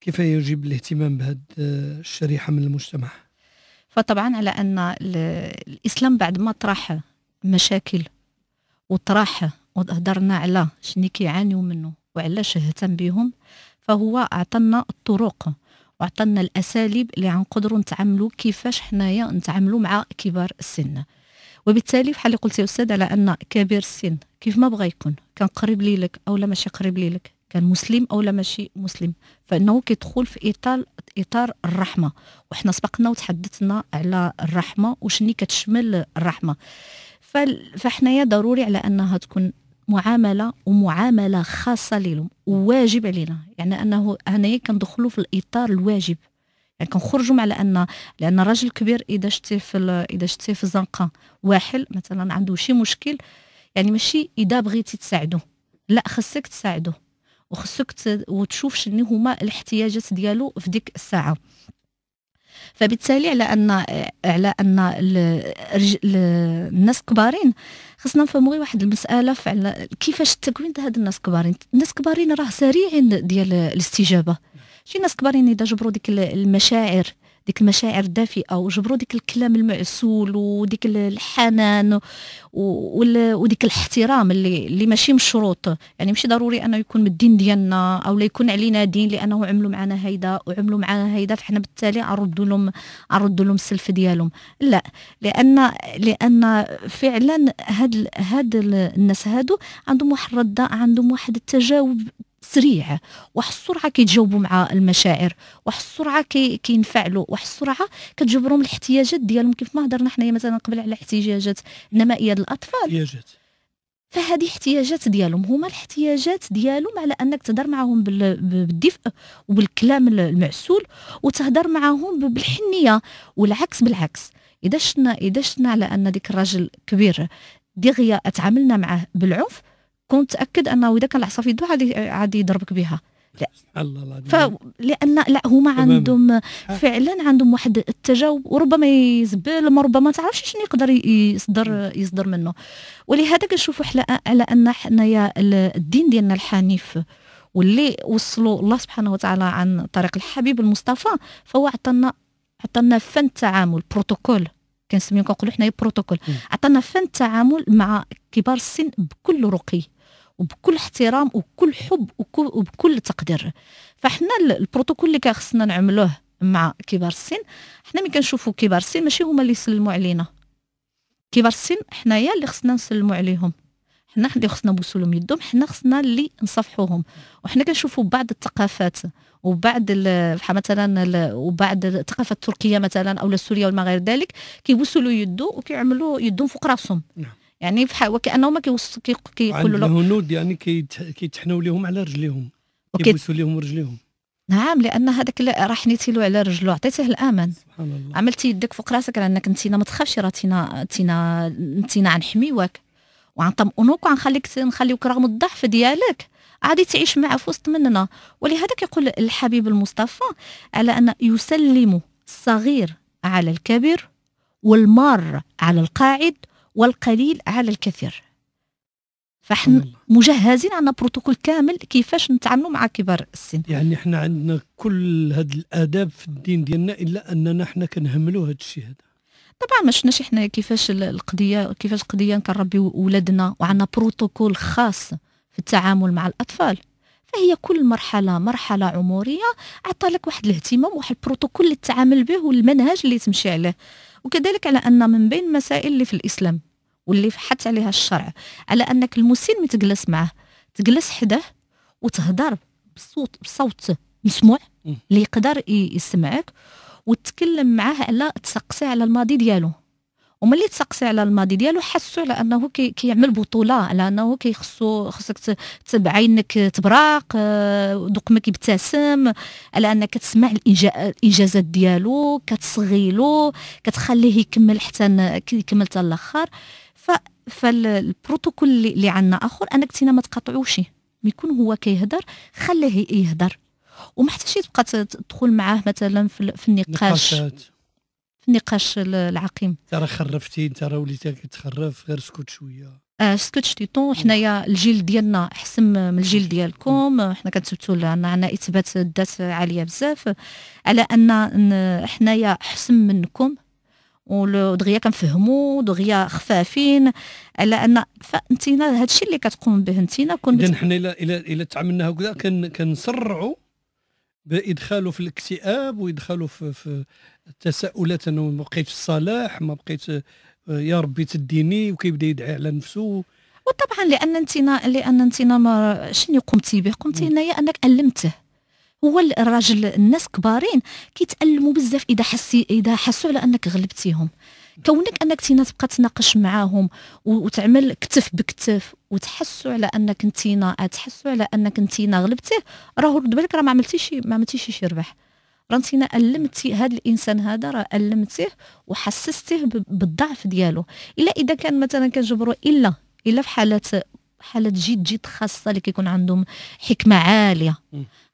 [SPEAKER 1] كيف يجب الاهتمام بهذه الشريحة من المجتمع؟
[SPEAKER 2] فطبعا على أن الإسلام بعد ما طرح مشاكل وطرح وهدرنا على شنو كيعانيو منه وعلاش اهتم بهم فهو أعطانا الطرق وعطانا الأساليب اللي غنقدروا نتعاملوا كيفاش حنايا نتعاملوا مع كبار السن وبالتالي بحال اللي قلتي استاذ على ان كبير السن كيف ما بغى يكون كان قريب ليلك او لا ماشي قريب ليلك كان مسلم او لا ماشي مسلم فانه كيدخل في اطار اطار الرحمه وحنا سبقنا وتحدثنا على الرحمه وشني كتشمل الرحمه فحنايا ضروري على انها تكون معامله ومعامله خاصه لهم وواجب علينا يعني انه هنايا كندخلوا في الاطار الواجب يعني كنخرجوا على ان لان راجل كبير اذا شتي في اذا شتي في الزنقه واحل مثلا عنده شي مشكل يعني ماشي اذا بغيتي تساعده لا خصك تساعده وخصك وتشوف شنو هما الاحتياجات ديالو في ديك الساعه فبالتالي على ان على ان الناس كبارين خصنا نفهموا غير واحد المساله فعلا كيفاش التكوين هاد الناس كبارين الناس كبارين راه سريعين ديال الاستجابه شي ناس كبارين اذا جبروا ديك المشاعر ديك المشاعر الدافئه وجبروا ديك الكلام المعسول وديك الحنان وديك الاحترام اللي اللي ماشي مشروط يعني ماشي ضروري انه يكون من الدين ديالنا او لا يكون علينا دين لانه عملوا معنا هيدا وعملوا معنا هيدا فحنا بالتالي غنردوا لهم غنردوا لهم السلف ديالهم لا لان لان فعلا هاد هاد الناس هادو عندهم واحد الرده عندهم واحد التجاوب سريع واحد السرعه كيتجاوبوا مع المشاعر واحد السرعه كينفعلوا واحد السرعه كتجبرهم الاحتياجات ديالهم كيف ما هضرنا حنايا مثلا قبل على احتياجات النمائيه للاطفال احتياجات فهذه احتياجات ديالهم هما الاحتياجات ديالهم على انك تهضر معاهم بالدفء وبالكلام المعسول وتهضر معاهم بالحنيه والعكس بالعكس اذا شنا اذا شنا على ان ديك الراجل كبير دغيا اتعاملنا معه بالعنف كنت متاكد انه اذا كان العصا في يده عادي عادي يضربك بها
[SPEAKER 1] لا الله الله
[SPEAKER 2] ف... لان لا هما عندهم فعلا عندهم واحد التجاوب وربما يزبل ربما تعرفش شنو يقدر يصدر يصدر منه ولهذا كنشوفوا على ان حنايا الدين ديالنا الحنيف واللي وصلوا الله سبحانه وتعالى عن طريق الحبيب المصطفى فهو عطانا عطانا فن التعامل بروتوكول كنسميو كنقولوا حنايا بروتوكول عطانا فن التعامل مع كبار السن بكل رقي وبكل احترام وكل حب وبكل تقدير فحنا البروتوكول اللي كان خصنا نعملوه مع كبار السن حنا ملي كنشوفوا كبار السن ماشي هما اللي يسلموا علينا كبار السن حنايا اللي خصنا نسلموا عليهم حنا اللي خصنا نبوسوا لهم يدهم حنا خصنا اللي نصفحوهم وحنا كنشوفوا بعض الثقافات وبعض بحال مثلا وبعض الثقافه التركيه مثلا او السوريه وما غير ذلك كيبوسوا له يدو وكيعملوا يدهم فوق راسهم نعم. يعني وكانهم كيقولوا لهم
[SPEAKER 1] الهنود يعني كيتحناو لهم على رجليهم كيبوسوا لهم رجليهم
[SPEAKER 2] نعم لان هذاك راه حنيتي على رجلو عطيتيه الامان سبحان الله عملتي يدك فوق راسك لانك انتينا ما تخافش راه تينا تينا انتينا غنحميوك وغنطمئنوك وغنخليك نخليوك رغم الضعف ديالك غادي تعيش معه في وسط مننا ولهذا كيقول الحبيب المصطفى على ان يسلم الصغير على الكبير والمار على القاعد والقليل على الكثير فاحنا طيب. مجهزين عندنا بروتوكول كامل كيفاش نتعاملوا مع كبار
[SPEAKER 1] السن يعني احنا عندنا كل هاد الاداب في الدين ديالنا الا اننا احنا كنهملوا هاد الشيء هذا
[SPEAKER 2] طبعا ما شفناش احنا كيفاش القضيه كيفاش القضيه كنربيو ولادنا وعندنا بروتوكول خاص في التعامل مع الاطفال فهي كل مرحله مرحله عمريه عطى لك واحد الاهتمام واحد البروتوكول اللي تتعامل به والمنهج اللي تمشي عليه وكذلك على ان من بين المسائل اللي في الاسلام واللي حث عليها الشرع على انك المسن ما تجلس معه تجلس حداه وتهضر بصوت بصوت مسموع اللي يقدر يسمعك وتتكلم معاه على تسقسي على الماضي ديالو وملي تسقسي على الماضي ديالو حسوا على انه كي كيعمل بطوله على انه كيخصو خصك بعينك تبراق آه، ما كيبتسم على انك تسمع الانجازات ديالو كتصغيلو كتخليه يكمل حتى يكمل حتى الاخر فالبروتوكول اللي عندنا اخر انك تينا ما تقاطعوش يكون هو كيهضر خليه يهضر وما شي تبقى تدخل معاه مثلا في النقاش في النقاش العقيم
[SPEAKER 1] انت راه خرفتي انت راه وليتي كتخرف غير سكوت شويه
[SPEAKER 2] آه سكوت شتيتون حنايا الجيل ديالنا احسن من الجيل ديالكم حنا كنثبتوا لنا عندنا اثبات الذات عاليه بزاف على ان حنايا احسن منكم ودغيا كنفهموا دغيا خفافين على ان فانتينا هذا الشيء اللي كتقوم به
[SPEAKER 1] انتينا كون اذا حنا الى الى الى تعاملنا هكذا كنسرعوا بادخاله في الاكتئاب وادخاله في, في التساؤلات انه ما بقيتش صلاح ما بقيت يا ربي تديني وكيبدا يدعي على نفسه
[SPEAKER 2] وطبعا لان انتينا لان انتينا ما شنو قمتي به قمتي هنايا انك علمته هو الراجل الناس كبارين كيتالموا بزاف اذا حسي اذا حسوا على انك غلبتيهم كونك انك تبقى تناقش معاهم وتعمل كتف بكتف وتحسوا على انك انتينا تحسوا على انك انتينا غلبتيه راه رد بالك راه ما عملتيش ما عملتيش شي ربح راه انتينا المتي هذا الانسان هذا راه المتيه وحسستيه بالضعف ديالو الا اذا كان مثلا كنجبروا الا الا في حالات حالات جد جد خاصه اللي كيكون عندهم حكمه عاليه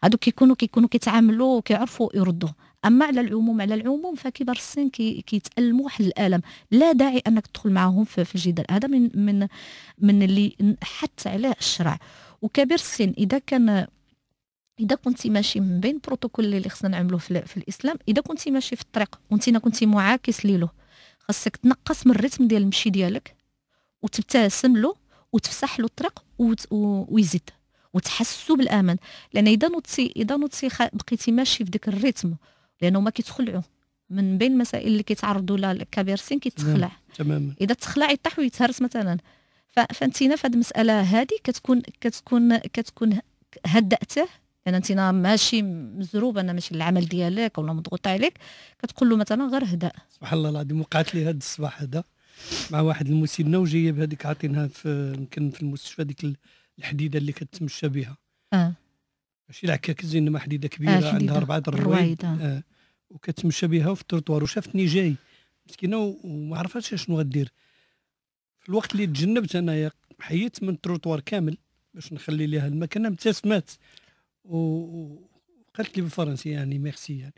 [SPEAKER 2] هادو كيكونوا كيكونوا كيتعاملوا وكيعرفوا يردوا اما على العموم على العموم فكبار السن كيتالموا واحد الالم لا داعي انك تدخل معاهم في الجدال هذا من من من اللي حتى عليه الشرع وكبير السن اذا كان اذا كنت ماشي من بين بروتوكول اللي خصنا نعملوه في, في الاسلام اذا كنت ماشي في الطريق وانت كنت معاكس ليه خاصك تنقص من الريتم ديال المشي ديالك وتبتسم له وتفسح له الطريق ويزيد وتحسوا بالامان لان اذا نوتي اذا نضتي بقيتي ماشي في ذاك الريتم لانه ما كيتخلعوا من بين المسائل اللي كيتعرضوا لها الكبير كيتخلع تماما اذا تخلع يطيح ويتهرس مثلا فانتينا في هذه المساله هذه كتكون كتكون كتكون هدأته لان انتينا انت ماشي مزروب انا ماشي العمل ديالك ولا مضغوط عليك كتقول له مثلا غير هدأ
[SPEAKER 1] سبحان الله العظيم وقعت لي هذا الصباح هذا مع واحد المسنه وجايه بهذيك عاطينها في يمكن في المستشفى ديك الحديده اللي كتمشى بها اه ماشي العكاكز ما حديده كبيره آه عندها اربعه الروايد آه. وكتمشى بها في التروطوار وشافتني جاي مسكينه وما عرفتش شنو غدير في الوقت اللي تجنبت انايا حيت من التروطوار كامل باش نخلي ليها المكانه ابتسمات وقالت لي بالفرنسي يعني ميرسي يعني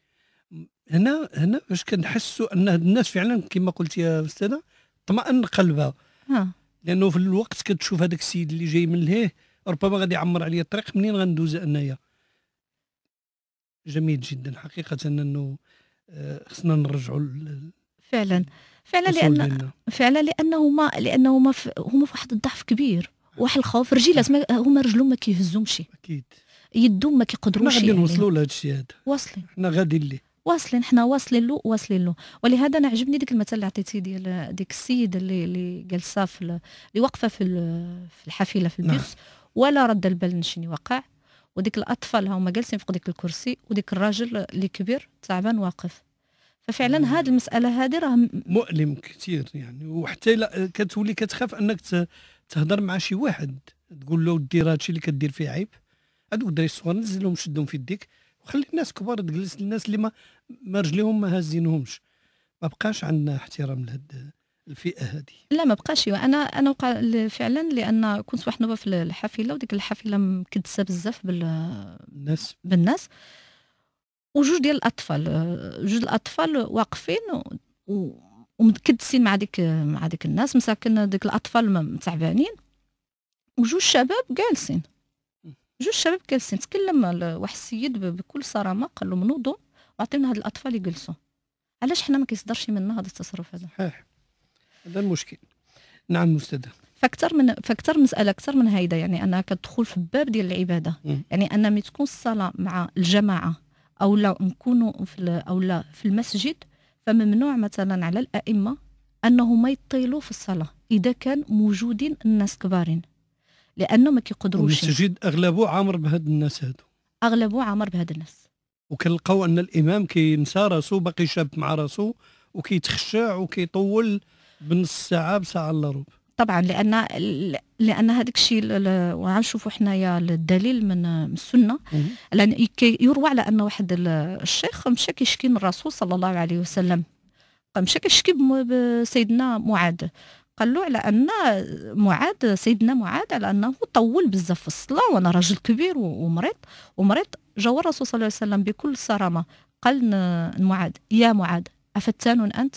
[SPEAKER 1] هنا هنا باش كنحسوا ان الناس فعلا كما قلت يا استاذه طمأن قلبها آه. لانه في الوقت كتشوف هذاك السيد اللي جاي من لهيه ربما غادي يعمر عليا الطريق منين غندوز انايا جميل جدا حقيقه انه آه، خصنا نرجعوا
[SPEAKER 2] فعلا فعلا لان لنا. فعلا لانهما لانهما هما في واحد الضعف كبير واحد الخوف رجيلات هما رجلهم ما كيهزهمش اكيد يدهم ما كيقدروش ما غادي نوصلوا يعني. لهذا الشيء هذا واصلين
[SPEAKER 1] حنا غادي اللي
[SPEAKER 2] واصلين حنا واصلين له واصلين له ولهذا انا عجبني ديك المثل اللي عطيتي ديال ديك السيده اللي اللي جالسه في اللي واقفه في في الحافله في البيس نعم. ولا رد البال شنو وقع وديك الاطفال هما جالسين فوق ديك الكرسي وديك الراجل اللي كبير تعبان واقف ففعلا هذه المساله هذه راه
[SPEAKER 1] مؤلم كثير يعني وحتى كتولي كتخاف انك تهضر مع شي واحد تقول له دير هادشي اللي كدير فيه عيب هادوك الدراري الصغار نزلهم شدهم في يديك وخلي الناس كبار تجلس الناس اللي ما ما رجليهم ما هازينهمش ما بقاش عندنا احترام لهاد الفئه هذه
[SPEAKER 2] لا ما بقاش انا انا وقع فعلا لان كنت واحد نوبه في الحافله وديك الحافله مكدسه بزاف بال الناس بالناس وجوج ديال الاطفال جوج الاطفال واقفين و... ومكدسين مع ديك مع ديك الناس مساكن ديك الاطفال تعبانين وجوج شباب جالسين جوج شباب جالسين تكلم واحد السيد بكل صرامه قال له منوضوا وعطينا هاد الاطفال يجلسوا علاش حنا ما كيصدرش منا هذا التصرف هذا صحيح هذا المشكل نعم مستدى فاكثر من فاكثر مساله اكثر من هيدا يعني انها كتدخل في الباب ديال العباده م. يعني انا ملي تكون الصلاه مع الجماعه او لا نكونوا في او لا في المسجد فممنوع مثلا على الائمه انهم يطيلوا في الصلاه اذا كان موجودين الناس كبارين لانه ما كيقدروش المسجد
[SPEAKER 1] اغلبه عامر بهاد الناس هادو
[SPEAKER 2] اغلبه عامر بهاد الناس
[SPEAKER 1] وكنلقاو ان الامام كينسى راسو باقي شاب مع راسو وكيتخشع وكيطول بنص ساعه بساعه الا ربع
[SPEAKER 2] طبعا لان لان هذاك الشيء وغنشوفوا حنايا الدليل من السنه لان يروى على ان واحد الشيخ مشى كيشكي من الرسول صلى الله عليه وسلم مشى كيشكي بسيدنا معاذ قال له على ان معاذ سيدنا معاذ على انه طول بزاف في الصلاه وانا راجل كبير ومريض ومريض جاوب الرسول صلى الله عليه وسلم بكل صرامه قال لمعاد يا معاذ افتان انت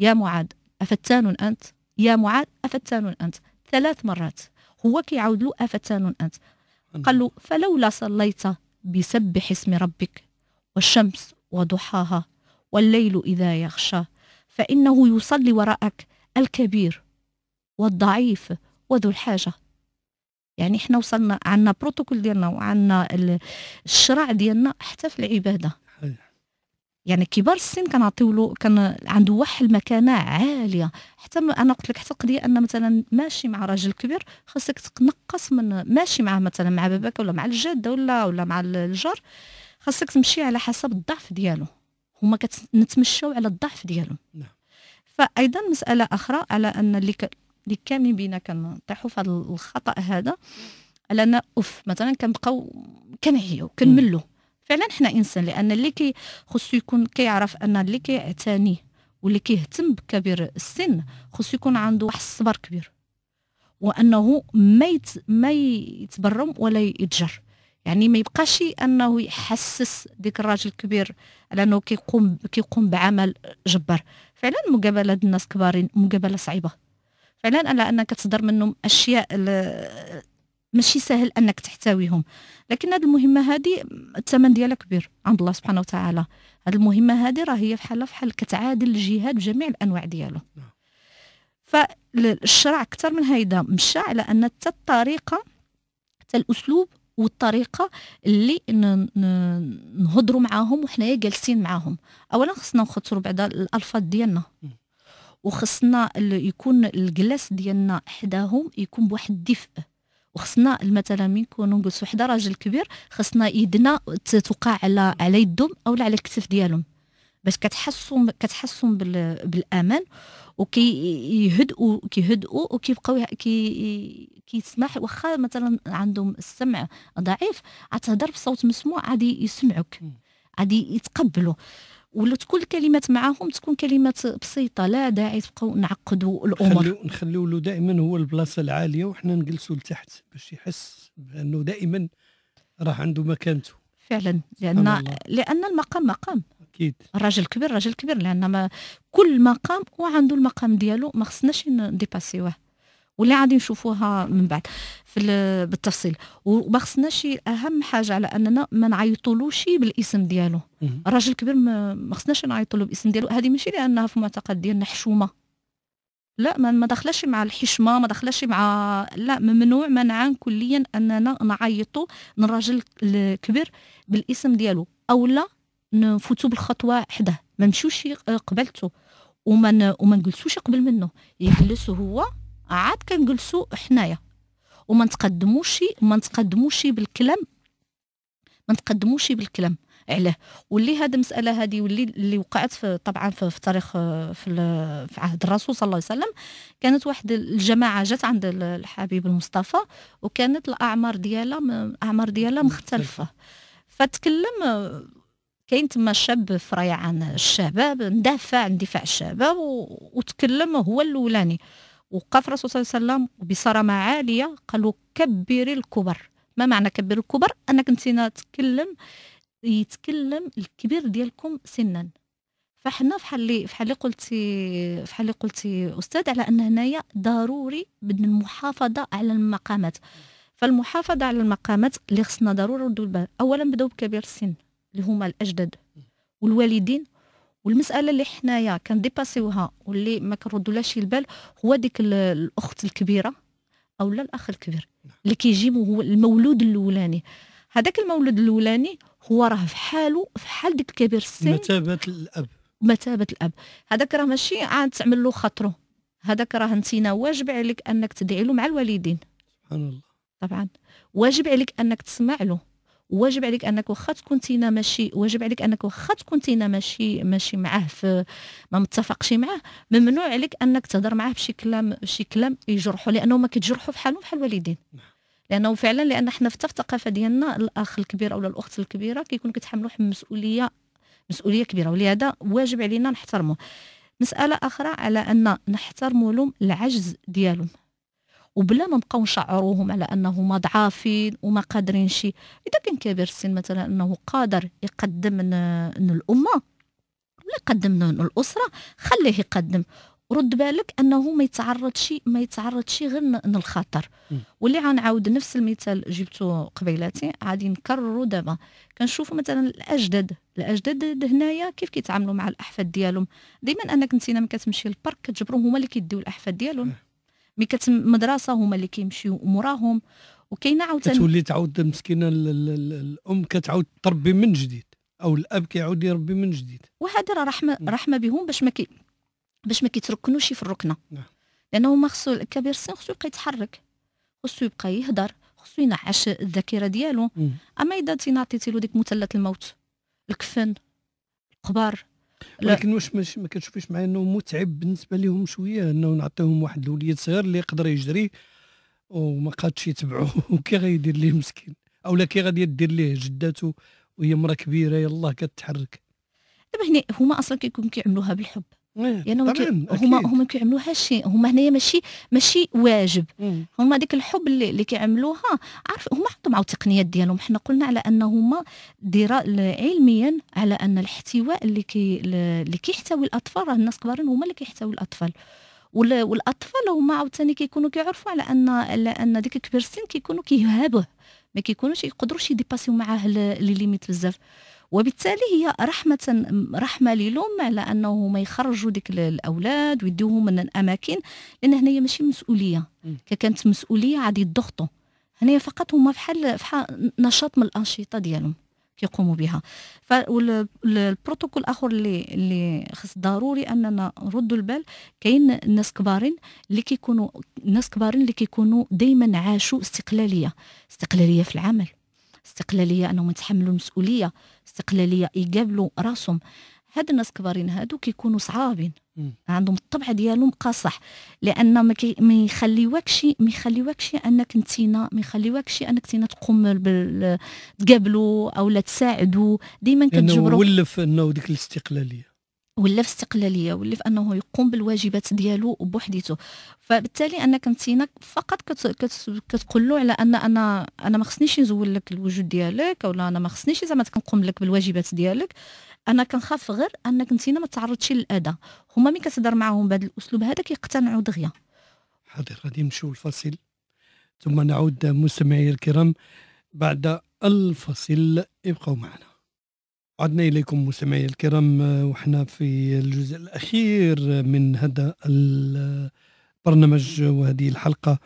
[SPEAKER 2] يا معاذ افتان انت يا معاذ افتان انت ثلاث مرات هو كيعاود له افتان انت قال له فلولا صليت بسبح اسم ربك والشمس وضحاها والليل اذا يغشى فانه يصلي وراءك الكبير والضعيف وذو الحاجة يعني احنا وصلنا عندنا بروتوكول ديالنا وعندنا الشرع ديالنا حتى في العبادة يعني كبار السن كنعطيو له كان عنده واحد المكانه عاليه حتى انا قلت لك حتى القضيه ان مثلا ماشي مع راجل كبير خاصك تنقص من ماشي مع مثلا مع باباك ولا مع الجده ولا ولا مع الجار خاصك تمشي على حسب الضعف ديالو هما كتمشاو على الضعف ديالهم نعم فايضا مساله اخرى على ان اللي ك... كاملين بينا كنطيحوا في هذا الخطا هذا على ان اوف مثلا كنبقاو كنعيو كنملوا فعلا حنا انسان لان اللي كي خصو يكون كيعرف ان اللي كيعتني واللي كيهتم بكبير السن خصو يكون عنده واحد الصبر كبير وانه ما يت... ما يتبرم ولا يتجر يعني ما يبقاش انه يحسس ديك الراجل الكبير على انه كيقوم كيقوم بعمل جبار فعلا مقابله الناس كبارين مقابله صعيبه فعلا على انك تصدر منهم اشياء ماشي سهل انك تحتويهم لكن هذه المهمه هذه الثمن ديالها كبير عند الله سبحانه وتعالى هذه المهمه هذه راه هي فحالها فحال كتعادل الجهاد بجميع الانواع ديالو فالشرع اكثر من هيدا مشى على ان حتى الطريقه حتى الاسلوب والطريقه اللي نهضروا معاهم وحنايا جالسين معاهم اولا خصنا نخطروا بعدا الالفاظ ديالنا وخصنا يكون الجلاس ديالنا حداهم يكون بواحد الدفء وخصنا مثلا من يكونوا نجلسوا حدا راجل كبير خصنا يدنا توقع على على يدهم او على الكتف ديالهم باش كتحسوا كتحسوا بالامان وكيهدؤوا كيهدؤوا وكيبقاو كي كيسمح واخا مثلا عندهم السمع ضعيف عتهضر بصوت مسموع غادي يسمعوك عادي يتقبلوا ولا تكون الكلمات معاهم تكون كلمات بسيطه لا داعي تبقاو
[SPEAKER 1] نعقدوا الامور نخليو له دائما هو البلاصه العاليه وحنا نجلسوا لتحت باش يحس بانه دائما راه عنده مكانته فعلا لان
[SPEAKER 2] لان المقام مقام اكيد الراجل كبير راجل كبير لان ما كل مقام وعنده المقام ديالو ما خصناش نديباسيوه واللي غادي نشوفوها من بعد في بالتفصيل وما خصناش اهم حاجه على اننا ما نعيطولوش بالاسم ديالو الراجل الكبير ما خصناش نعيطولو بالاسم ديالو هذه ماشي لانها في المعتقد ديالنا حشومه لا ما دخلش مع الحشمه ما دخلش مع لا ممنوع منعا كليا اننا نعيطوا للراجل الكبير بالاسم ديالو او لا نفوتوا بالخطوه حده ما نمشيوش قبلته وما وما نجلسوش قبل منه يجلس هو عاد كنجلسوا حنايا وما نتقدموش ما نتقدموش بالكلام ما نتقدموش بالكلام عليه واللي هاد المساله هذه واللي اللي وقعت في طبعا في, في تاريخ في, في عهد الرسول صلى الله عليه وسلم كانت واحد الجماعه جات عند الحبيب المصطفى وكانت الاعمار ديالها الاعمار ديالها مختلفه فتكلم كاين تما شاب في ريعان الشباب ندافع عن دفاع الشباب وتكلم هو الاولاني وقف الرسول صلى الله عليه وسلم بصرامه عاليه قالوا كبري الكبر ما معنى كبري الكبر انك انت تكلم يتكلم الكبير ديالكم سنا فحنا فحال اللي فحال اللي قلتي فحال اللي قلتي استاذ على ان هنايا ضروري بدنا المحافظه على المقامات فالمحافظه على المقامات اللي خصنا ضروري نردوا اولا بداو بكبير السن اللي هما الاجداد والوالدين والمساله اللي حنايا كنديباسيوها واللي ما كنردولهاش البال هو ديك الاخت الكبيره او لا الاخ الكبير نعم. اللي كيجي هو المولود الاولاني هذاك المولود الاولاني هو راه في حاله في حال ديك الكبير السن مثابه الاب مثابه الاب هذاك راه ماشي عاد تعمل له خاطره هذاك راه انتينا واجب عليك انك تدعي له مع الوالدين سبحان الله طبعا واجب عليك انك تسمع له واجب عليك انك واخا تينا ماشي واجب عليك انك واخا تينا ماشي ماشي معاه في ما متفقش معاه ممنوع عليك انك تهضر معاه بشي كلام شي كلام يجرحو لانه ما كيتجرحوا بحالهم بحال الوالدين نعم. لانه فعلا لان حنا في الثقافه ديالنا الاخ الكبير او الاخت الكبيره كيكون كيتحملوا مسؤوليه مسؤوليه كبيره ولهذا واجب علينا نحترمه مساله اخرى على ان نحترموا لهم العجز ديالهم وبلا ما نبقاو نشعروهم على انهم ضعافين وما قادرين شي اذا كان كبير السن مثلا انه قادر يقدم للامه ولا يقدم للاسره خليه يقدم رد بالك انه ما يتعرضش ما يتعرضش غير للخطر واللي غنعاود نفس المثال جبتو قبيلاتي غادي نكرروا دابا كنشوفوا مثلا الاجداد الاجداد هنايا كيف كيتعاملوا مع الاحفاد ديالهم دائما انك انت لما كتمشي للبارك كتجبرهم هما اللي كيديو الاحفاد ديالهم إيه. مي كتم مدرسه هما اللي كيمشيو موراهم وكاينه عاوتاني كتولي
[SPEAKER 1] تعاود مسكينه الام كتعاود تربي من جديد او الاب كيعاود يربي من جديد
[SPEAKER 2] وهذا راه رحمه رحمه بهم باش ما كي باش ما كيتركنوش في الركنه نعم لانه هما خصو الكبير السن خصو يبقى يتحرك خصو يبقى يهضر خصو ينعش الذاكره ديالو اما اذا تينعطيتي له ديك مثلث الموت الكفن
[SPEAKER 1] القبر ولكن واش مش ما كتشوفيش معايا انه متعب بالنسبه لهم شويه انه نعطيهم واحد الوليد صغير اللي يقدر يجري وما قادش يتبعوه كي غيدير ليه مسكين اولا كي غادي دير ليه جداته وهي مرا كبيره يلاه كتحرك
[SPEAKER 2] دابا هنا هما اصلا كيكون كيعملوها بالحب لانهم يعني هما هما كيعملوها شي هما هنايا ماشي ماشي واجب إيه. هما ديك الحب اللي, اللي كيعملوها عارف هما عندهم عاود التقنيات ديالهم حنا قلنا على ان هما درا علميا على ان الاحتواء اللي كي اللي كيحتوي الاطفال راه الناس كبارين هما اللي كيحتوي الاطفال والاطفال هما عاوتاني كيكونوا كيعرفوا على ان على ان ديك كبير السن كيكونوا كيهابوه ما كيكونوش يقدروش يديباسيو معاه لي ليميت بزاف وبالتالي هي رحمة رحمة للأم على أنه ما يخرجوا ديك الأولاد ويديوهم من الأماكن لأن هنايا ماشي مسؤولية كانت مسؤولية غادي يضغطوا هنايا فقط هما فحال فحال نشاط من الأنشطة ديالهم كيقوموا بها فالبروتوكول الاخر اللي اللي خص ضروري اننا نردوا البال كاين ناس كبارين اللي كيكونوا ناس كبارين اللي كيكونوا دائما عاشوا استقلاليه استقلاليه في العمل استقلاليه انهم يتحملوا المسؤوليه استقلاليه يقابلوا راسهم هاد الناس كبارين هادو كيكونوا صعابين عندهم الطبع ديالهم قاصح لان ما ما يخليوكش ما يخليوكش انك نتينا ما يخليوكش انك انتينا تقوم بال... تقابلوا او لا تساعدوا ديما كتجبروا ولف
[SPEAKER 1] انه ديك الاستقلاليه
[SPEAKER 2] ولا في استقلاليه ولا في انه يقوم بالواجبات ديالو بوحديته فبالتالي انك انتينا فقط كت كت كتقول له على ان انا انا ما خصنيش نزول لك الوجود ديالك ولا انا ما خصنيش زعما كنقوم لك بالواجبات ديالك انا كنخاف غير انك انتينا ما تعرضش للاذى هما ملي كتهضر معاهم بهذا الاسلوب هذا كيقتنعوا دغيا
[SPEAKER 1] حاضر غادي نمشيو الفاصل ثم نعود مستمعي الكرام بعد الفصل ابقوا معنا عدنا إليكم مستمعي الكرام آه، وحنا في الجزء الأخير من هذا البرنامج آه، وهذه الحلقة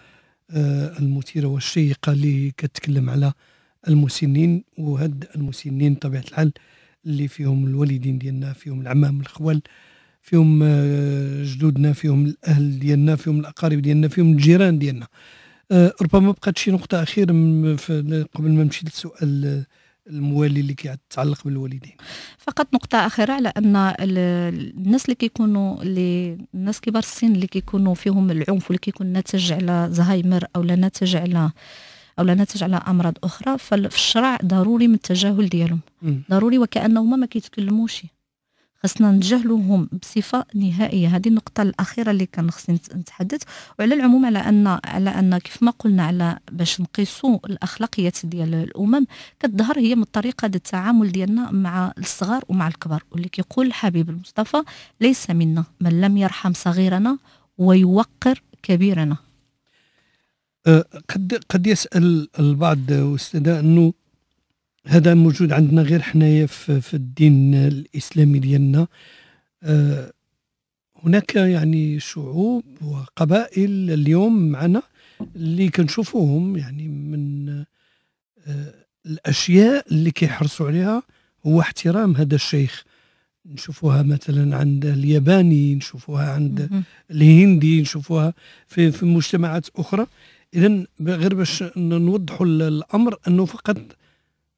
[SPEAKER 1] آه، المثيرة والشيقة اللي كتكلم على المسنين وهاد المسنين طبيعة الحال اللي فيهم الوالدين ديالنا فيهم العمام الخوال فيهم جدودنا فيهم الأهل ديالنا فيهم الأقارب ديالنا فيهم الجيران ديالنا ربما بقات شي نقطة أخيرة قبل ما نمشي للسؤال الموالي اللي كيتعلق بالوالدين فقط
[SPEAKER 2] نقطة أخيرة على أن الناس اللي كيكونوا اللي الناس كبار السن اللي كيكونوا فيهم العنف واللي كيكون ناتج على زهايمر أو لا ناتج على او لا ناتج على امراض اخرى فالشرع ضروري من التجاهل ديالهم ضروري وكانهم ما كيتكلموش خصنا نجهلوهم بصفه نهائيه هذه النقطه الاخيره اللي كان خصني نتحدث وعلى العموم على ان على ان كيف ما قلنا على باش نقيسوا الاخلاقيات ديال الامم كتظهر هي من الطريقه ديال التعامل ديالنا مع الصغار ومع الكبار واللي كيقول حبيب المصطفى ليس منا من لم يرحم صغيرنا ويوقر كبيرنا
[SPEAKER 1] أه، قد قد يسال البعض استاذ انه هذا موجود عندنا غير حنايا في, الدين الاسلامي ديالنا آه، هناك يعني شعوب وقبائل اليوم معنا اللي كنشوفوهم يعني من آه، الاشياء اللي كيحرصوا عليها هو احترام هذا الشيخ نشوفوها مثلا عند الياباني نشوفوها عند الهندي نشوفوها في في مجتمعات اخرى اذا غير باش نوضحوا الامر انه فقط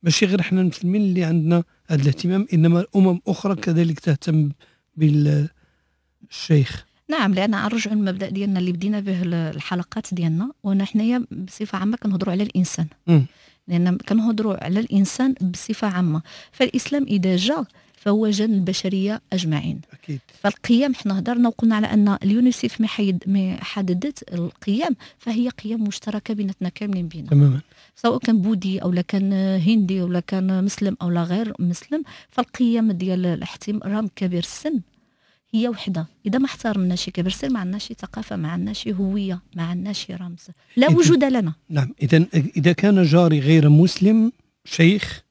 [SPEAKER 1] ماشي غير حنا المسلمين اللي عندنا هذا الاهتمام انما امم اخرى كذلك تهتم بالشيخ
[SPEAKER 2] نعم لان نرجع المبدا ديالنا اللي بدينا به الحلقات ديالنا وانا حنايا بصفه عامه كنهضروا على الانسان م. لان كنهضروا على الانسان بصفه عامه فالاسلام اذا جاء فهو جن البشريه اجمعين اكيد فالقيم حنا هضرنا وقلنا على ان اليونيسيف ما حيد ما حددت القيم فهي قيم مشتركه بيناتنا كاملين بينا تماما سواء كان بودي او لا كان هندي او لا كان مسلم او لا غير مسلم فالقيم ديال الاحترام كبير السن هي وحده اذا ما احترمنا شي كبير السن ما عندناش ثقافه ما عندناش هويه ما عندناش رمز
[SPEAKER 1] لا وجود لنا نعم اذا اذا كان جاري غير مسلم شيخ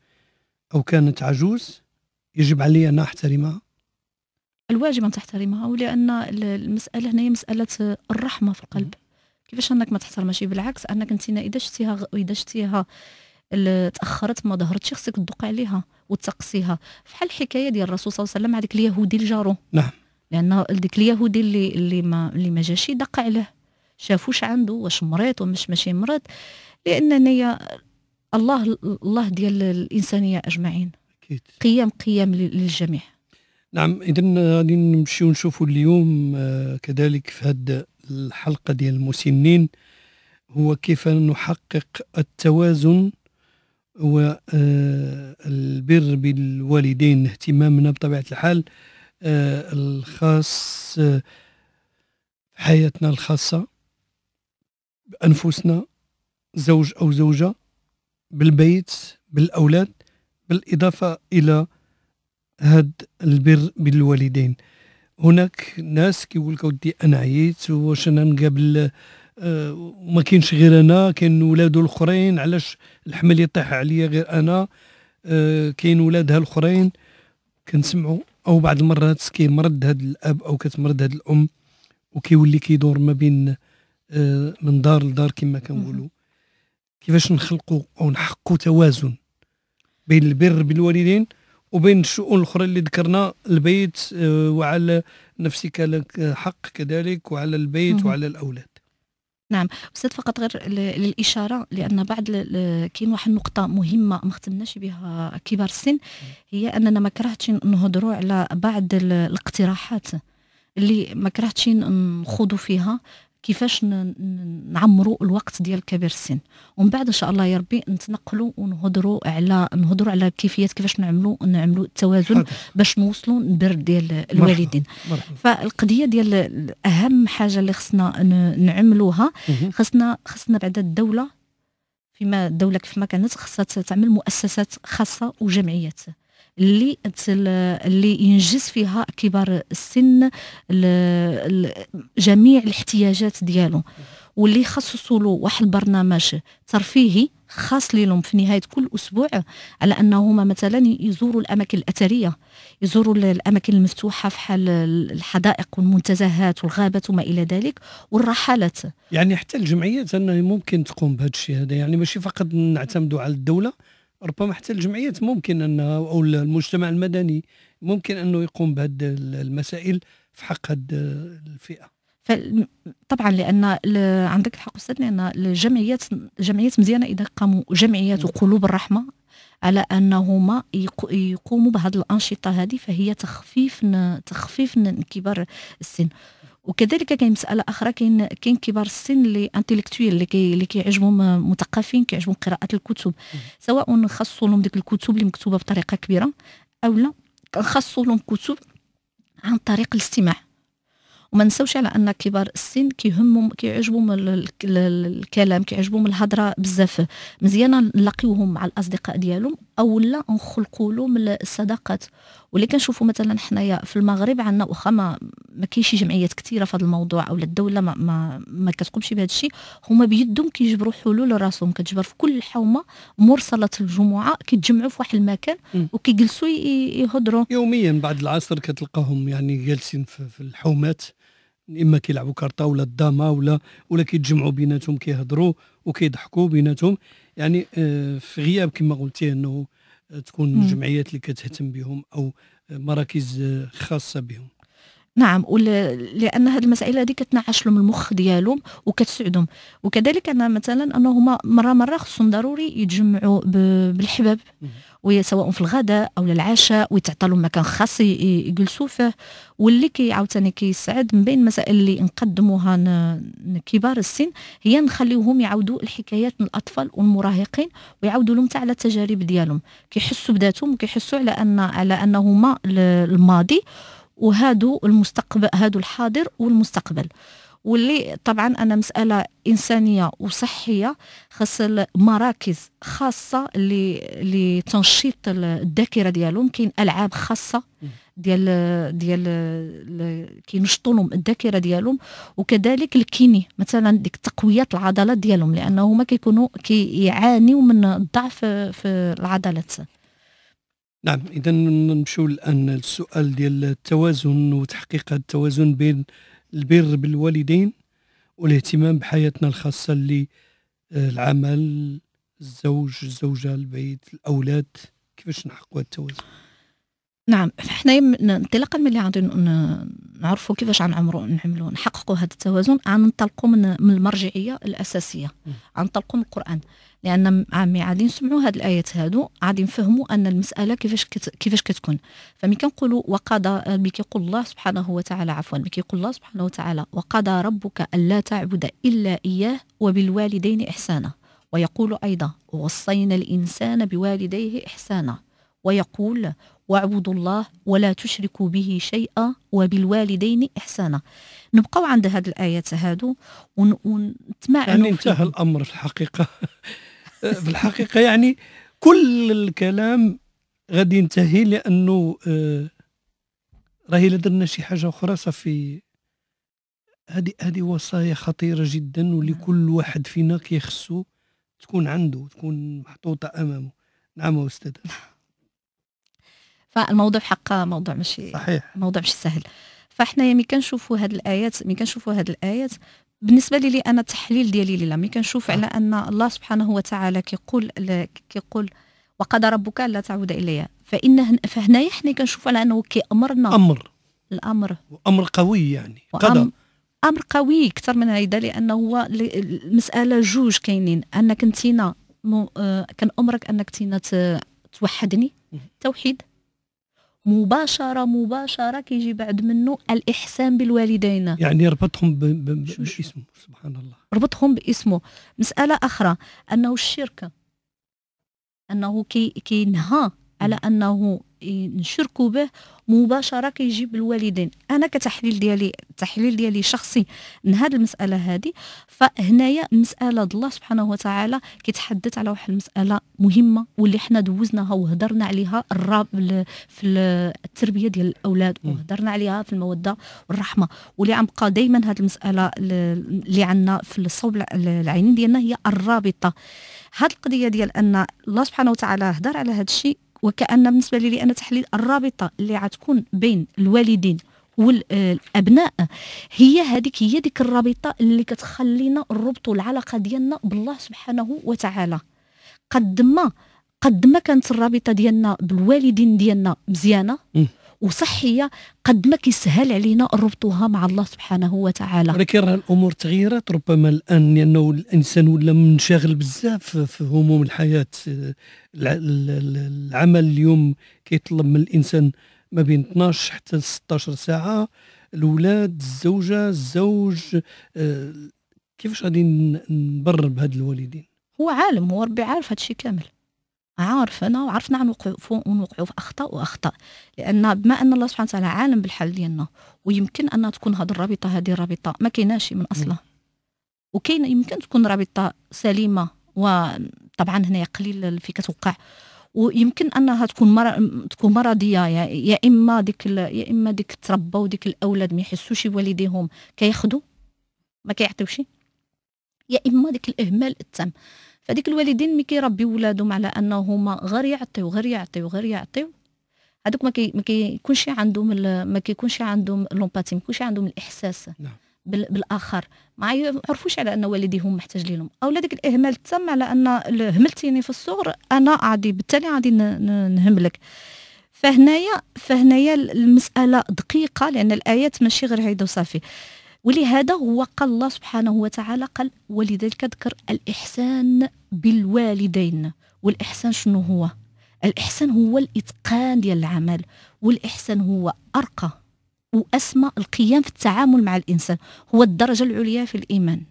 [SPEAKER 1] او كانت عجوز يجب علي أن أحترمها؟
[SPEAKER 2] الواجب أن تحترمها ولأن المسألة هنا هي مسألة الرحمة في القلب كيفاش أنك ما تحترمهاش بالعكس أنك أنت إذا شتيها إذا شتيها تاخرت ما ظهرتش خصك تدق عليها وتقصيها فحال الحكايه ديال الرسول صلى الله عليه وسلم مع ديك اليهودي الجارو نعم لان ديك اليهودي اللي اللي ما اللي ما جاش دق عليه شافوش واش عنده واش مريض ومش ماشي مريض لان هي الله الله ديال الانسانيه اجمعين أكيد. قيم قيم للجميع
[SPEAKER 1] نعم اذا غادي نمشيو نشوفوا اليوم آه، كذلك في هذه الحلقه ديال المسنين هو كيف نحقق التوازن والبر آه، بالوالدين اهتمامنا بطبيعه الحال آه، الخاص حياتنا الخاصه بانفسنا زوج او زوجه بالبيت بالاولاد بالإضافة إلى هاد البر بالوالدين هناك ناس كيقول لك ودي انا عييت واش انا نقابل آه، وما كاينش غير انا كاين ولادو الاخرين علاش الحمل يطيح عليا غير انا آه، كاين ولادها الاخرين كنسمعوا او بعض المرات كيمرض هاد الاب او كتمرض هاد الام وكيولي كيدور ما بين آه، من دار لدار كما كنقولوا كيفاش نخلقوا او نحقوا توازن بين البر بالوالدين وبين الشؤون الاخرى اللي ذكرنا البيت آه، وعلى نفسك لك حق كذلك وعلى البيت وعلى الاولاد
[SPEAKER 2] نعم استاذ فقط غير للاشاره لان بعض كاين واحد النقطه مهمه ما ختمناش بها كبار السن هي اننا ما كرهتش نهضروا على بعض الاقتراحات اللي ما كرهتش نخوضوا فيها كيفاش نعمروا الوقت ديال كبير السن ومن بعد ان شاء الله يا ربي نتنقلوا ونهضروا على نهضروا على كيفيه كيفاش نعملوا نعملوا التوازن باش نوصلوا البر ديال الوالدين مرحبا. فالقضيه ديال اهم حاجه اللي خصنا نعملوها خصنا خصنا بعد الدوله فيما الدوله كيف ما كانت خصها تعمل مؤسسات خاصه وجمعيات اللي اللي ينجز فيها كبار السن جميع الاحتياجات ديالو واللي يخصصوا له واحد البرنامج ترفيهي خاص لهم في نهايه كل اسبوع على انهما مثلا يزوروا الاماكن الاثريه يزوروا الاماكن المفتوحه في حال الحدائق والمنتزهات والغابات وما الى ذلك والرحلات
[SPEAKER 1] يعني حتى الجمعيات انه ممكن تقوم بهذا الشيء هذا يعني ماشي فقط نعتمدوا على الدوله ربما حتى الجمعيات ممكن ان او المجتمع المدني ممكن انه يقوم بهذه المسائل في حق هذه الفئه
[SPEAKER 2] طبعا لان عندك الحق استاذ لان الجمعيات الجمعيات مزيانه اذا قاموا جمعيات وقلوب الرحمه على انهما يقوموا بهذه الانشطه هذه فهي تخفيف تخفيف كبار السن وكذلك كاين مساله اخرى كاين كاين كبار السن اللي انتيليكتويل اللي اللي كيعجبهم آه، مثقفين كيعجبهم قراءه الكتب سواء نخصوا لهم ديك الكتب اللي مكتوبه بطريقه كبيره او لا كنخصوا لهم كتب عن طريق الاستماع وما نساوش على ان كبار السن كيهمهم كيعجبهم الكلام كيعجبهم الهضره بزاف مزيانه نلاقيوهم مع الاصدقاء ديالهم او لا نخلقوا لهم الصداقات واللي كنشوفوا مثلا حنايا في المغرب عندنا واخا ما ما كاينش شي جمعيات كثيره في هذا الموضوع او الدوله ما ما, ما كتقومش بهذا الشيء هما بيدهم كيجبروا حلول لراسهم كتجبر في كل حومه مرسله الجمعه كيتجمعوا في واحد المكان
[SPEAKER 1] وكيجلسوا يهضروا يوميا بعد العصر كتلقاهم يعني جالسين في الحومات اما كيلعبوا كارطه ولا الداما ولا ولا كيتجمعوا بيناتهم كيهضروا وكيضحكوا بيناتهم يعني آه، في غياب كما قلتي انه تكون جمعيات اللي كتهتم بهم او مراكز خاصه بهم
[SPEAKER 2] نعم لان هذه المسائل هذه كتنعش لهم المخ ديالهم وكتسعدهم وكذلك انا مثلا انهما مره مره خصهم ضروري يتجمعوا بالحباب سواء في الغداء او العشاء ويتعطى لهم مكان خاص يجلسوا فيه واللي كي عاوتاني كيسعد من بين المسائل اللي نقدموها كبار السن هي نخليوهم يعاودوا الحكايات من الاطفال والمراهقين ويعاودوا لهم تاع على التجارب ديالهم كيحسوا بذاتهم وكيحسوا على ان على انهما الماضي وهادو المستقبل هادو الحاضر والمستقبل واللي طبعا انا مساله انسانيه وصحيه خاص مراكز خاصه لتنشيط الذاكره ديالهم كاين العاب خاصه ديال ديال كينشطوا لهم الذاكره ديالهم وكذلك الكيني مثلا ديك تقويه العضلات ديالهم لانه هما كيكونوا كيعانيوا من الضعف في العضلات
[SPEAKER 1] نعم اذا نمشيو الان للسؤال ديال التوازن وتحقيق التوازن بين البر بالوالدين والاهتمام بحياتنا الخاصه اللي آه، العمل الزوج الزوجه البيت الاولاد كيفاش نحققوا التوازن
[SPEAKER 2] نعم احنا انطلاقا من اللي غادي نعرفوا كيفاش غنعمروا نعملوا نحققوا هذا التوازن غننطلقوا من من المرجعيه الاساسيه غننطلقوا من القران لان عمي غادي نسمعوا هاد الايات هادو غادي نفهموا ان المساله كيفاش كت... كيفاش كتكون فملي كنقولوا وقضى آه، ملي كيقول الله سبحانه وتعالى عفوا ملي كيقول الله سبحانه وتعالى وقضى ربك الا تعبد الا اياه وبالوالدين احسانا ويقول ايضا وصينا الانسان بوالديه احسانا ويقول واعبدوا الله ولا تشركوا به شيئا وبالوالدين احسانا نبقاو عند هاد الايات هادو ونتمعنوا يعني انتهى
[SPEAKER 1] الامر في الحقيقه في الحقيقه يعني كل الكلام غادي ينتهي لانه آه، راهي لا درنا شي حاجه اخرى صافي هذه هذه وصايا خطيره جدا ولكل نعم. واحد فينا كيخصو تكون عنده تكون محطوطه امامه نعم استاذ نعم.
[SPEAKER 2] فالموضوع حقا موضوع ماشي صحيح موضوع ماشي سهل فاحنا ملي كنشوفوا هاد الايات ملي كنشوفوا هاد الايات بالنسبه لي لي انا التحليل ديالي لي ملي كنشوف على آه. ان الله سبحانه وتعالى كيقول كيقول وقد ربك لا تعود الي فان فهنايا حنا كنشوف على انه كيامرنا امر الامر
[SPEAKER 1] وامر قوي يعني قدر
[SPEAKER 2] امر قوي اكثر من هذا لانه هو المساله جوج كاينين انك انتينا آه، كنامرك انك تينا توحدني توحيد مباشره مباشره كيجي بعد منه الاحسان بالوالدين يعني
[SPEAKER 1] ربطهم ب... ب... ب... باسمه سبحان الله
[SPEAKER 2] ربطهم باسمه مساله اخرى انه الشركه انه كي كينهى على انه نشركوا به مباشره كيجيب الوالدين انا كتحليل ديالي التحليل ديالي شخصي من هذه المساله هذه فهنايا المساله الله سبحانه وتعالى كيتحدث على واحد المساله مهمه واللي حنا دوزناها وهدرنا عليها في التربيه ديال الاولاد وهدرنا عليها في الموده والرحمه واللي غنبقى دائما هذه المساله اللي عندنا في الصوب العينين ديالنا هي الرابطه هذه القضيه ديال ان الله سبحانه وتعالى هدر على هذا الشيء وكأن بالنسبة لي أنا تحليل الرابطة اللي غتكون بين الوالدين والابناء هي هذيك هي ديك الرابطه اللي كتخلينا نربطوا العلاقه ديالنا بالله سبحانه وتعالى قد ما قد ما كانت الرابطه ديالنا بالوالدين ديالنا مزيانه وصحيه قد ما كيسهل علينا ربطوها مع الله سبحانه وتعالى
[SPEAKER 1] ولكن راه الامور تغيرت ربما الان لانه الانسان ولا منشغل بزاف في هموم الحياه العمل اليوم كيطلب من الانسان ما بين 12 حتى 16 ساعه الاولاد الزوجه الزوج آه، كيفاش غادي نبرر بهاد الوالدين
[SPEAKER 2] هو عالم هو ربي عارف هادشي كامل عارفنا وعرفنا عن وقوفه ونوقعوا في اخطاء واخطاء لان بما ان الله سبحانه وتعالى عالم بالحال ديالنا ويمكن ان تكون هذه الرابطه هذه الرابطه ما كايناش من اصلها وكاين يمكن تكون رابطه سليمه وطبعا هنا قليل في كتوقع ويمكن انها تكون مر... تكون مرضيه يا, يا اما ديك ال... يا اما ديك تربوا ديك الاولاد ما يحسوش والديهم كياخذوا ما كيعطيوش يا اما ديك الاهمال التام فهذيك الوالدين ملي كيربيو ولادهم على انهما غير يعطيو غير يعطيو غير يعطيو هذوك ما كي ما كيكونش عندهم ما كيكونش عندهم لومباتي ما كيكونش عندهم الاحساس نعم. بال بالاخر ما يعرفوش على ان والديهم محتاج لهم او داك الاهمال التام على ان هملتيني في الصغر انا غادي بالتالي غادي نهملك فهنايا فهنايا المساله دقيقه لان الايات ماشي غير هيدا وصافي ولهذا هو قال الله سبحانه وتعالى قال ولذلك ذكر الإحسان بالوالدين والإحسان شنو هو؟ الإحسان هو الإتقان ديال العمل والإحسان هو أرقى وأسمى القيام في التعامل مع الإنسان هو الدرجة العليا في الإيمان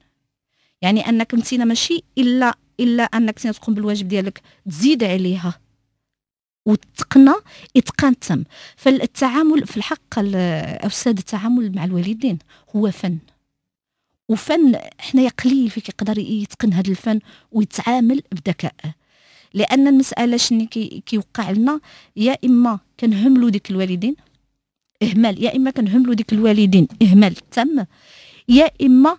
[SPEAKER 2] يعني أنك انت ماشي إلا إلا أنك تقوم بالواجب ديالك تزيد عليها وتقنى اتقان تم فالتعامل في الحق الاستاذ التعامل مع الوالدين هو فن وفن حنايا قليل في كيقدر يتقن هذا الفن ويتعامل بذكاء لان المساله شنو كيوقع لنا يا اما كنهملوا ديك الوالدين اهمال يا اما كنهملوا ديك الوالدين اهمال تام يا اما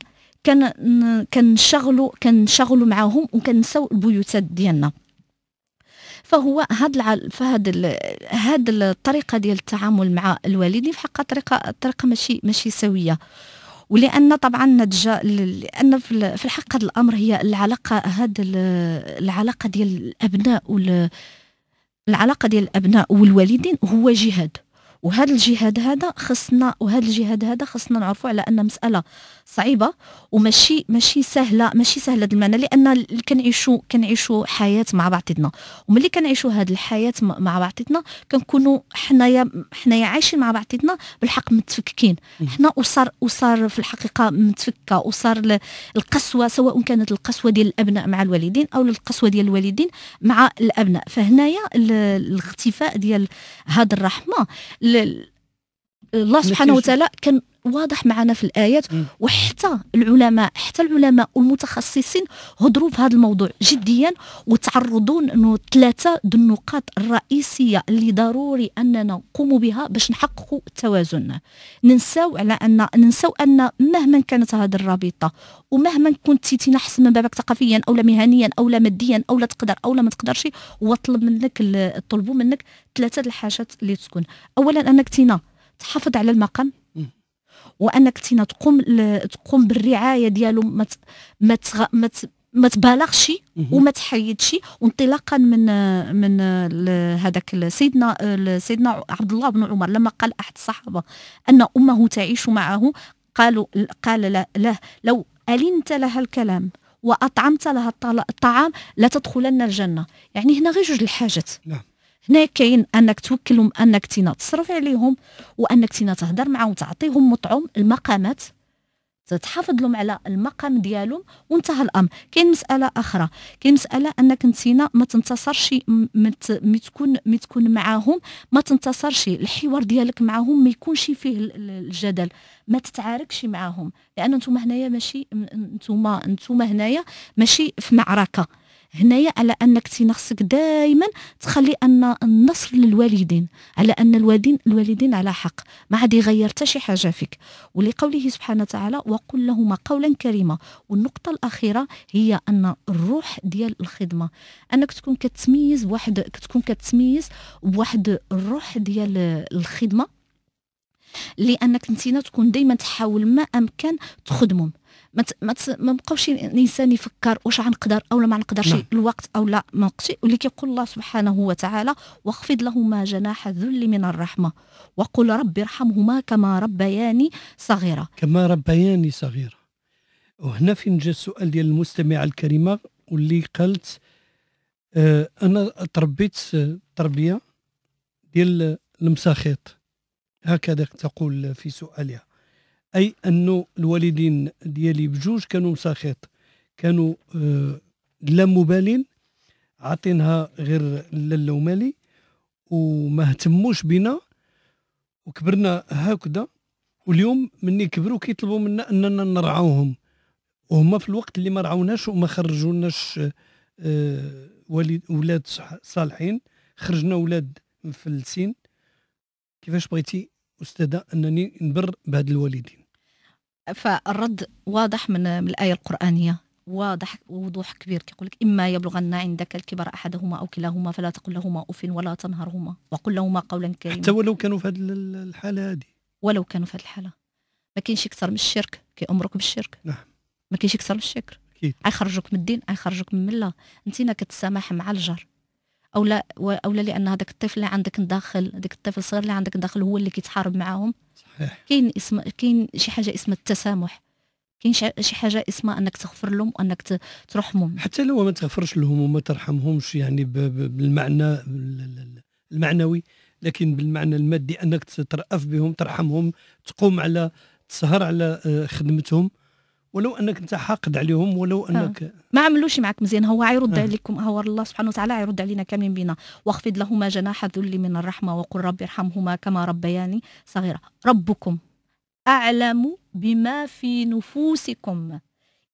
[SPEAKER 2] كنشغلوا كنشغلوا معاهم وكنساو البيوتات ديالنا فهو هاد فهاد ال... هاد الطريقه ديال التعامل مع الوالدين في حقها طريقه طريقه ماشي ماشي سويه ولان طبعا نتجا لان في الحق هذا الامر هي العلاقه هاد العلاقه ديال الابناء وال... العلاقه ديال الابناء والوالدين هو جهاد وهذا الجهاد هذا خصنا وهذا الجهاد هذا خصنا نعرفوا على ان مساله صعيبه وماشي ماشي سهله ماشي سهله المعنى لان كنعيشوا كنعيشوا حياه مع بعضنا وملي كنعيشوا هذه الحياه مع بعضنا كنكونوا حنايا حنايا عايشين مع بعضنا بالحق متفككين حنا اسر اسر في الحقيقه متفكه وصار القسوه سواء كانت القسوه ديال الابناء مع الوالدين او القسوه ديال الوالدين مع الابناء فهنايا الاختفاء ديال هذه الرحمه ال الله سبحانه وتعالى كان واضح معنا في الايات وحتى العلماء حتى العلماء والمتخصصين هضروا في هذا الموضوع جديا وتعرضوا انه ثلاثه النقاط الرئيسيه اللي ضروري اننا نقوموا بها باش نحققوا التوازن ننساو على ان ننساو ان مهما كانت هذه الرابطه ومهما كنت تنحس من بابك ثقافيا او لا مهنيا او لا ماديا او لا تقدر او لا ما تقدرش وطلب منك طلبوا منك ثلاثه الحاجات اللي تكون اولا انك تينا تحافظ على المقام وانك تينا تقوم تقوم بالرعايه ديالو ما ما ما ما تبالغش وما تحيدش وانطلاقا من من هذاك سيدنا سيدنا عبد الله بن عمر لما قال احد الصحابه ان امه تعيش معه قالوا قال له لو النت لها الكلام واطعمت لها الطعام لتدخلن الجنه يعني هنا غير جوج الحاجات نعم هنا كاين انك توكلهم انك تينا تصرف عليهم وانك تينا تهضر معاهم تعطيهم مطعم المقامات تحافظ لهم على المقام ديالهم وانتهى الامر كاين مساله اخرى كاين مساله انك نتينا ما تنتصرش مي تكون تكون معاهم ما تنتصرش الحوار ديالك معاهم ما يكونش فيه الجدل ما تتعاركش معاهم لان نتوما هنايا ماشي نتوما نتوما هنايا ماشي في معركه هنايا على انك خصك دائما تخلي ان النصر للوالدين على ان الوالدين الوالدين على حق ما عاد يغير حتى شي حاجه فيك ولقوله سبحانه وتعالى وقل لهما قولا كريما والنقطه الاخيره هي ان الروح ديال الخدمه انك تكون كتميز بواحد كتكون كتميز بواحد الروح ديال الخدمه لانك انت تكون دائما تحاول ما امكن تخدمهم ما ما ما بقاوش الانسان يفكر واش غنقدر او لا ما نقدرش نعم. الوقت او لا ما نقدرش واللي كيقول الله سبحانه وتعالى واخفض لهما جناح الذل من الرحمه وقل رب ارحمهما كما ربياني صغيره
[SPEAKER 1] كما ربياني صغيره وهنا فين جا السؤال ديال المستمعه الكريمه واللي قالت آه انا تربيت آه، تربيه ديال المساخيط هكذا تقول في سؤالها اي انه الوالدين ديالي بجوج كانوا مساخيط كانوا آه، لا مبالين عاطينها غير لاله ومالي وما اهتموش بنا وكبرنا هكذا واليوم مني كبروا كيطلبوا منا اننا نرعاوهم وهما في الوقت اللي ما رعوناش وما خرجوناش آه ولاد صالحين خرجنا ولاد مفلسين كيفاش بغيتي استاذه انني نبر بهاد الوالدين فالرد واضح
[SPEAKER 2] من, الآية القرآنية واضح وضوح كبير كيقول لك إما يبلغن عندك الكبر أحدهما أو كلاهما فلا تقل لهما أف ولا تنهرهما وقل لهما قولا كريما حتى ولو كانوا في هذه الحالة هذه ولو كانوا في هذه الحالة ما كاينش أكثر من الشرك كيأمرك بالشرك نعم ما كاينش أكثر من الشرك أكيد من الدين غيخرجوك من المله انت كتسامح مع الجار او لا او لا لان هذاك الطفل اللي عندك داخل هذاك الطفل الصغير اللي عندك داخل هو اللي كيتحارب معاهم صحيح كاين اسم كاين شي حاجه اسمها التسامح كاين
[SPEAKER 1] شي حاجه اسمها انك تغفر لهم وانك ترحمهم حتى لو ما تغفرش لهم وما ترحمهمش يعني بالمعنى المعنوي لكن بالمعنى المادي انك تترأف بهم ترحمهم تقوم على تسهر على آه، خدمتهم ولو انك انت حاقد عليهم ولو آه. انك
[SPEAKER 2] ما عملوش معك مزيان هو يرد آه. عليكم هو الله سبحانه وتعالى يرد علينا كاملين بنا واخفض لهما جناح الذل من الرحمه وقل رب ارحمهما كما ربياني صغيره ربكم اعلم بما في نفوسكم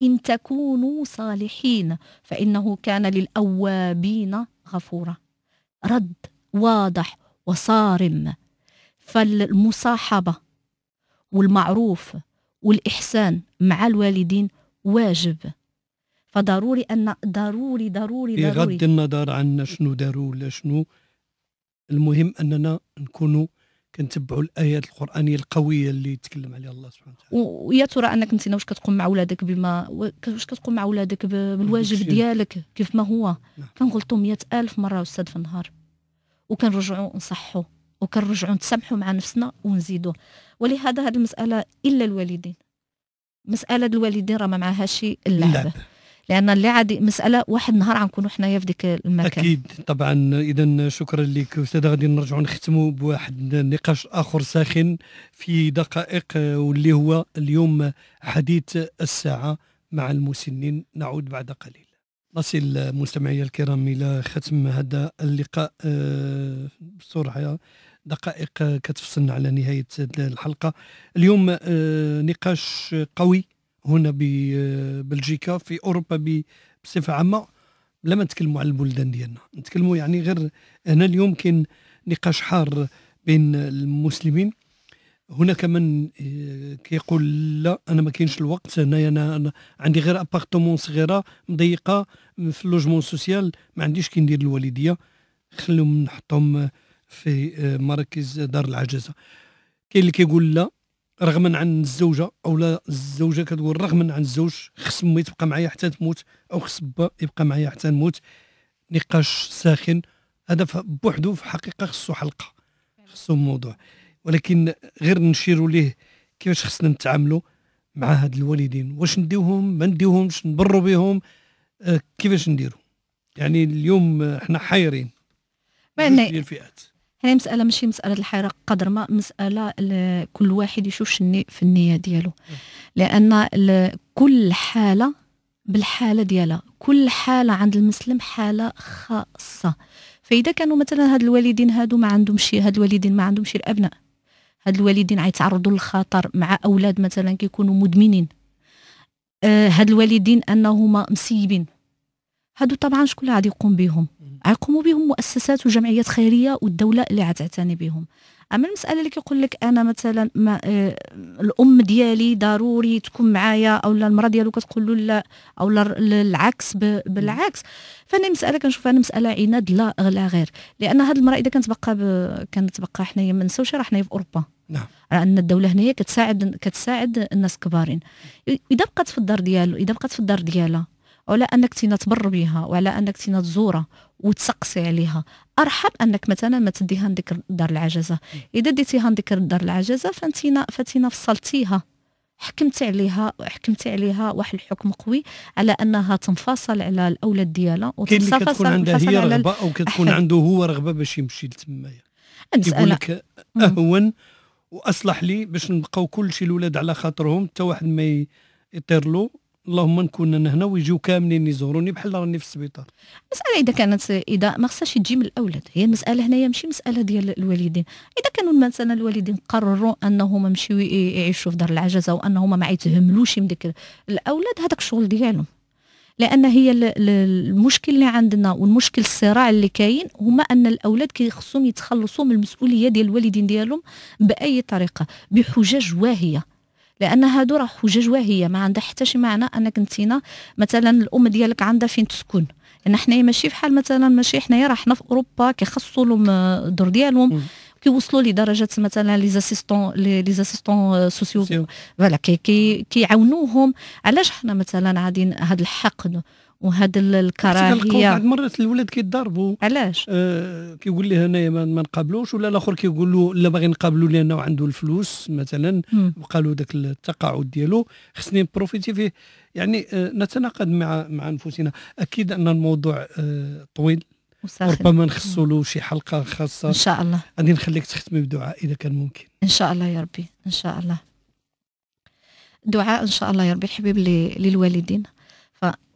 [SPEAKER 2] ان تكونوا صالحين فانه كان للاوابين غفورا رد واضح وصارم فالمصاحبه والمعروف والإحسان مع الوالدين واجب فضروري أن ضروري ضروري ضروري بغض
[SPEAKER 1] النظر عن شنو داروا ولا شنو المهم أننا نكونوا كنتبعوا الايات القرانيه القويه اللي يتكلم عليها الله سبحانه
[SPEAKER 2] وتعالى ويا ترى انك انت واش كتقوم مع ولادك بما واش كتقوم مع ولادك نعم، بالواجب ديالك كيف ما هو نعم. كنغلطوا مئة الف مره استاذ في النهار وكنرجعوا نصحوا وكنرجعوا نتسامحوا مع نفسنا ونزيدوا ولهذا هذه المساله الا الوالدين مساله الوالدين راه ما معهاش اللعبه لان اللي عادي مساله واحد النهار غنكونوا حنايا في ديك المكان اكيد
[SPEAKER 1] طبعا اذا شكرا لك استاذه غادي نرجعوا نختموا بواحد نقاش اخر ساخن في دقائق واللي هو اليوم حديث الساعه مع المسنين نعود بعد قليل نصل مستمعي الكرام الى ختم هذا اللقاء بسرعه آه، دقائق آه، كتفصلنا على نهاية الحلقة اليوم آه، نقاش قوي هنا ببلجيكا آه، في أوروبا بصفة عامة لما نتكلموا على البلدان ديالنا نتكلموا يعني غير هنا اليوم كاين نقاش حار بين المسلمين هناك من كيقول لا انا ما كاينش الوقت هنايا انا, أنا عندي غير ابارتمون صغيره مضيقه في اللوجمون سوسيال ما عنديش كي ندير الوالديه خليهم نحطهم في آه، مراكز دار العجزه كاين اللي كيقول لا رغما عن الزوجه او لا الزوجه كتقول رغما عن الزوج خص امي تبقى معايا حتى تموت او خص با يبقى معايا حتى نموت نقاش ساخن هذا بوحدو في الحقيقه خصو حلقه خصو موضوع ولكن غير نشيروا ليه كيفاش خصنا نتعاملوا مع هاد الوالدين واش نديوهم ما نديوهمش نبروا بهم آه، كيفاش نديروا يعني اليوم آه، حنا حايرين
[SPEAKER 2] بين الفئات هنا مسألة ماشي مسألة الحرق قدر ما مسألة كل واحد يشوف في النية ديالو لأن كل حالة بالحالة ديالها كل حالة عند المسلم حالة خاصة فإذا كانوا مثلا هاد الوالدين هادو ما شي هاد الوالدين ما شي الأبناء هاد الوالدين عيتعرضوا للخطر مع أولاد مثلا كيكونوا مدمنين آه، هاد الوالدين أنهما مسيبين هادو طبعا شكون غادي يقوم بهم غيقوموا بهم مؤسسات وجمعيات خيريه والدوله اللي غتعتني بهم اما المساله اللي كيقول لك انا مثلا ما آه الام ديالي ضروري تكون معايا او لا المراه ديالو كتقول له لا او العكس بالعكس فانا مساله كنشوف انا مساله عناد لا لا غير لان هاد المراه اذا كانت بقى كانت بقى حنايا ما نساوش راه حنايا في اوروبا نعم لان ان الدوله هنايا كتساعد كتساعد الناس كبارين اذا بقات في الدار ديالو اذا بقات في الدار ديالها على انك تنتبر بها وعلى انك تزورها وتسقسي عليها ارحب انك مثلا ما تديها لديك دار العجزه اذا ديتيها لديك دار العجزه فانتينا فانتينا فصلتيها حكمت عليها حكمت عليها واحد الحكم قوي على انها تنفصل على الاولاد ديالها وتنفصل كتكون عندها هي رغبه
[SPEAKER 1] او كتكون عنده هو رغبه باش يمشي لتمايا يقول لك اهون واصلح لي باش نبقاو كلشي الاولاد على خاطرهم حتى واحد ما يطير له اللهم نكون انا هنا ويجيو كاملين يزوروني بحال راني في السبيطار
[SPEAKER 2] المساله اذا كانت اذا ما خصهاش تجي من الاولاد هي المساله هنايا ماشي مساله ديال الوالدين اذا كانوا مثلا الوالدين قرروا انهم يمشيو يعيشوا في دار العجزه وانهم ما يتهملوش من ديك الاولاد هذاك الشغل ديالهم لان هي المشكل اللي عندنا والمشكل الصراع اللي كاين هما ان الاولاد كيخصهم يتخلصوا من المسؤوليه ديال الوالدين ديالهم باي طريقه بحجج واهيه لان هادو راه حجج واهيه ما عندها حتى شي معنى انك انتينا مثلا الام ديالك عندها فين تسكن لان حنايا ماشي بحال مثلا ماشي حنايا راه حنا في اوروبا كيخصوا لهم آه، الدور ديالهم كيوصلوا لدرجه مثلا لي زاسيستون لي زاسيستون سوسيو فوالا كيعاونوهم علاش حنا مثلا غادي هذا الحقد وهاد الكراهيه بعض
[SPEAKER 1] مرات الولاد كيتضاربوا علاش آه كيقول ليه انايا ما, ما نقابلوش ولا الاخر كيقول له لا باغي نقابلو لانه عنده الفلوس مثلا بقى له ذاك التقاعد ديالو خصني نبروفيتي فيه يعني آه نتناقض مع مع انفسنا اكيد ان الموضوع آه طويل وساخن. ربما نخصو له شي حلقه خاصه ان شاء الله غادي نخليك تختمي بدعاء اذا كان ممكن
[SPEAKER 2] ان شاء الله يا ربي ان شاء الله دعاء ان شاء الله يا ربي الحبيب للوالدين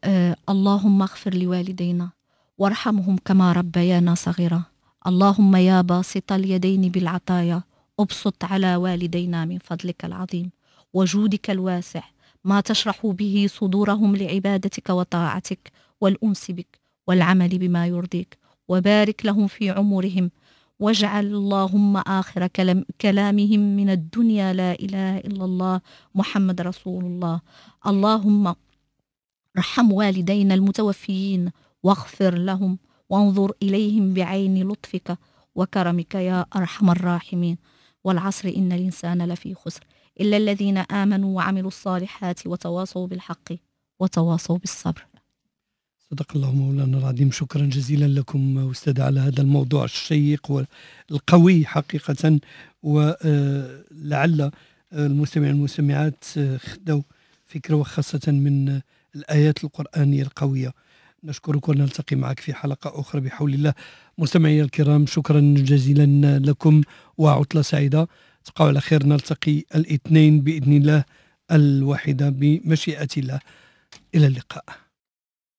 [SPEAKER 2] آه، اللهم اغفر لوالدينا وارحمهم كما ربيانا صغيرا اللهم يا باسط اليدين بالعطايا ابسط على والدينا من فضلك العظيم وجودك الواسع ما تشرح به صدورهم لعبادتك وطاعتك والأنس بك والعمل بما يرضيك وبارك لهم في عمرهم واجعل اللهم آخر كلام كلامهم من الدنيا لا إله إلا الله محمد رسول الله اللهم ارحم والدينا المتوفيين واغفر لهم وانظر إليهم بعين لطفك وكرمك يا أرحم الراحمين والعصر إن الإنسان لفي خسر إلا الذين آمنوا وعملوا الصالحات وتواصوا بالحق
[SPEAKER 1] وتواصوا بالصبر صدق الله مولانا العظيم شكرا جزيلا لكم أستاذ على هذا الموضوع الشيق والقوي حقيقة ولعل آه، المستمعين والمستمعات آه، خدوا فكرة وخاصة من الآيات القرآنية القوية نشكرك ونلتقي معك في حلقة أخرى بحول الله مستمعي الكرام شكرا جزيلا لكم وعطلة سعيدة تبقوا على خير نلتقي الاثنين بإذن الله الواحدة بمشيئة الله إلى اللقاء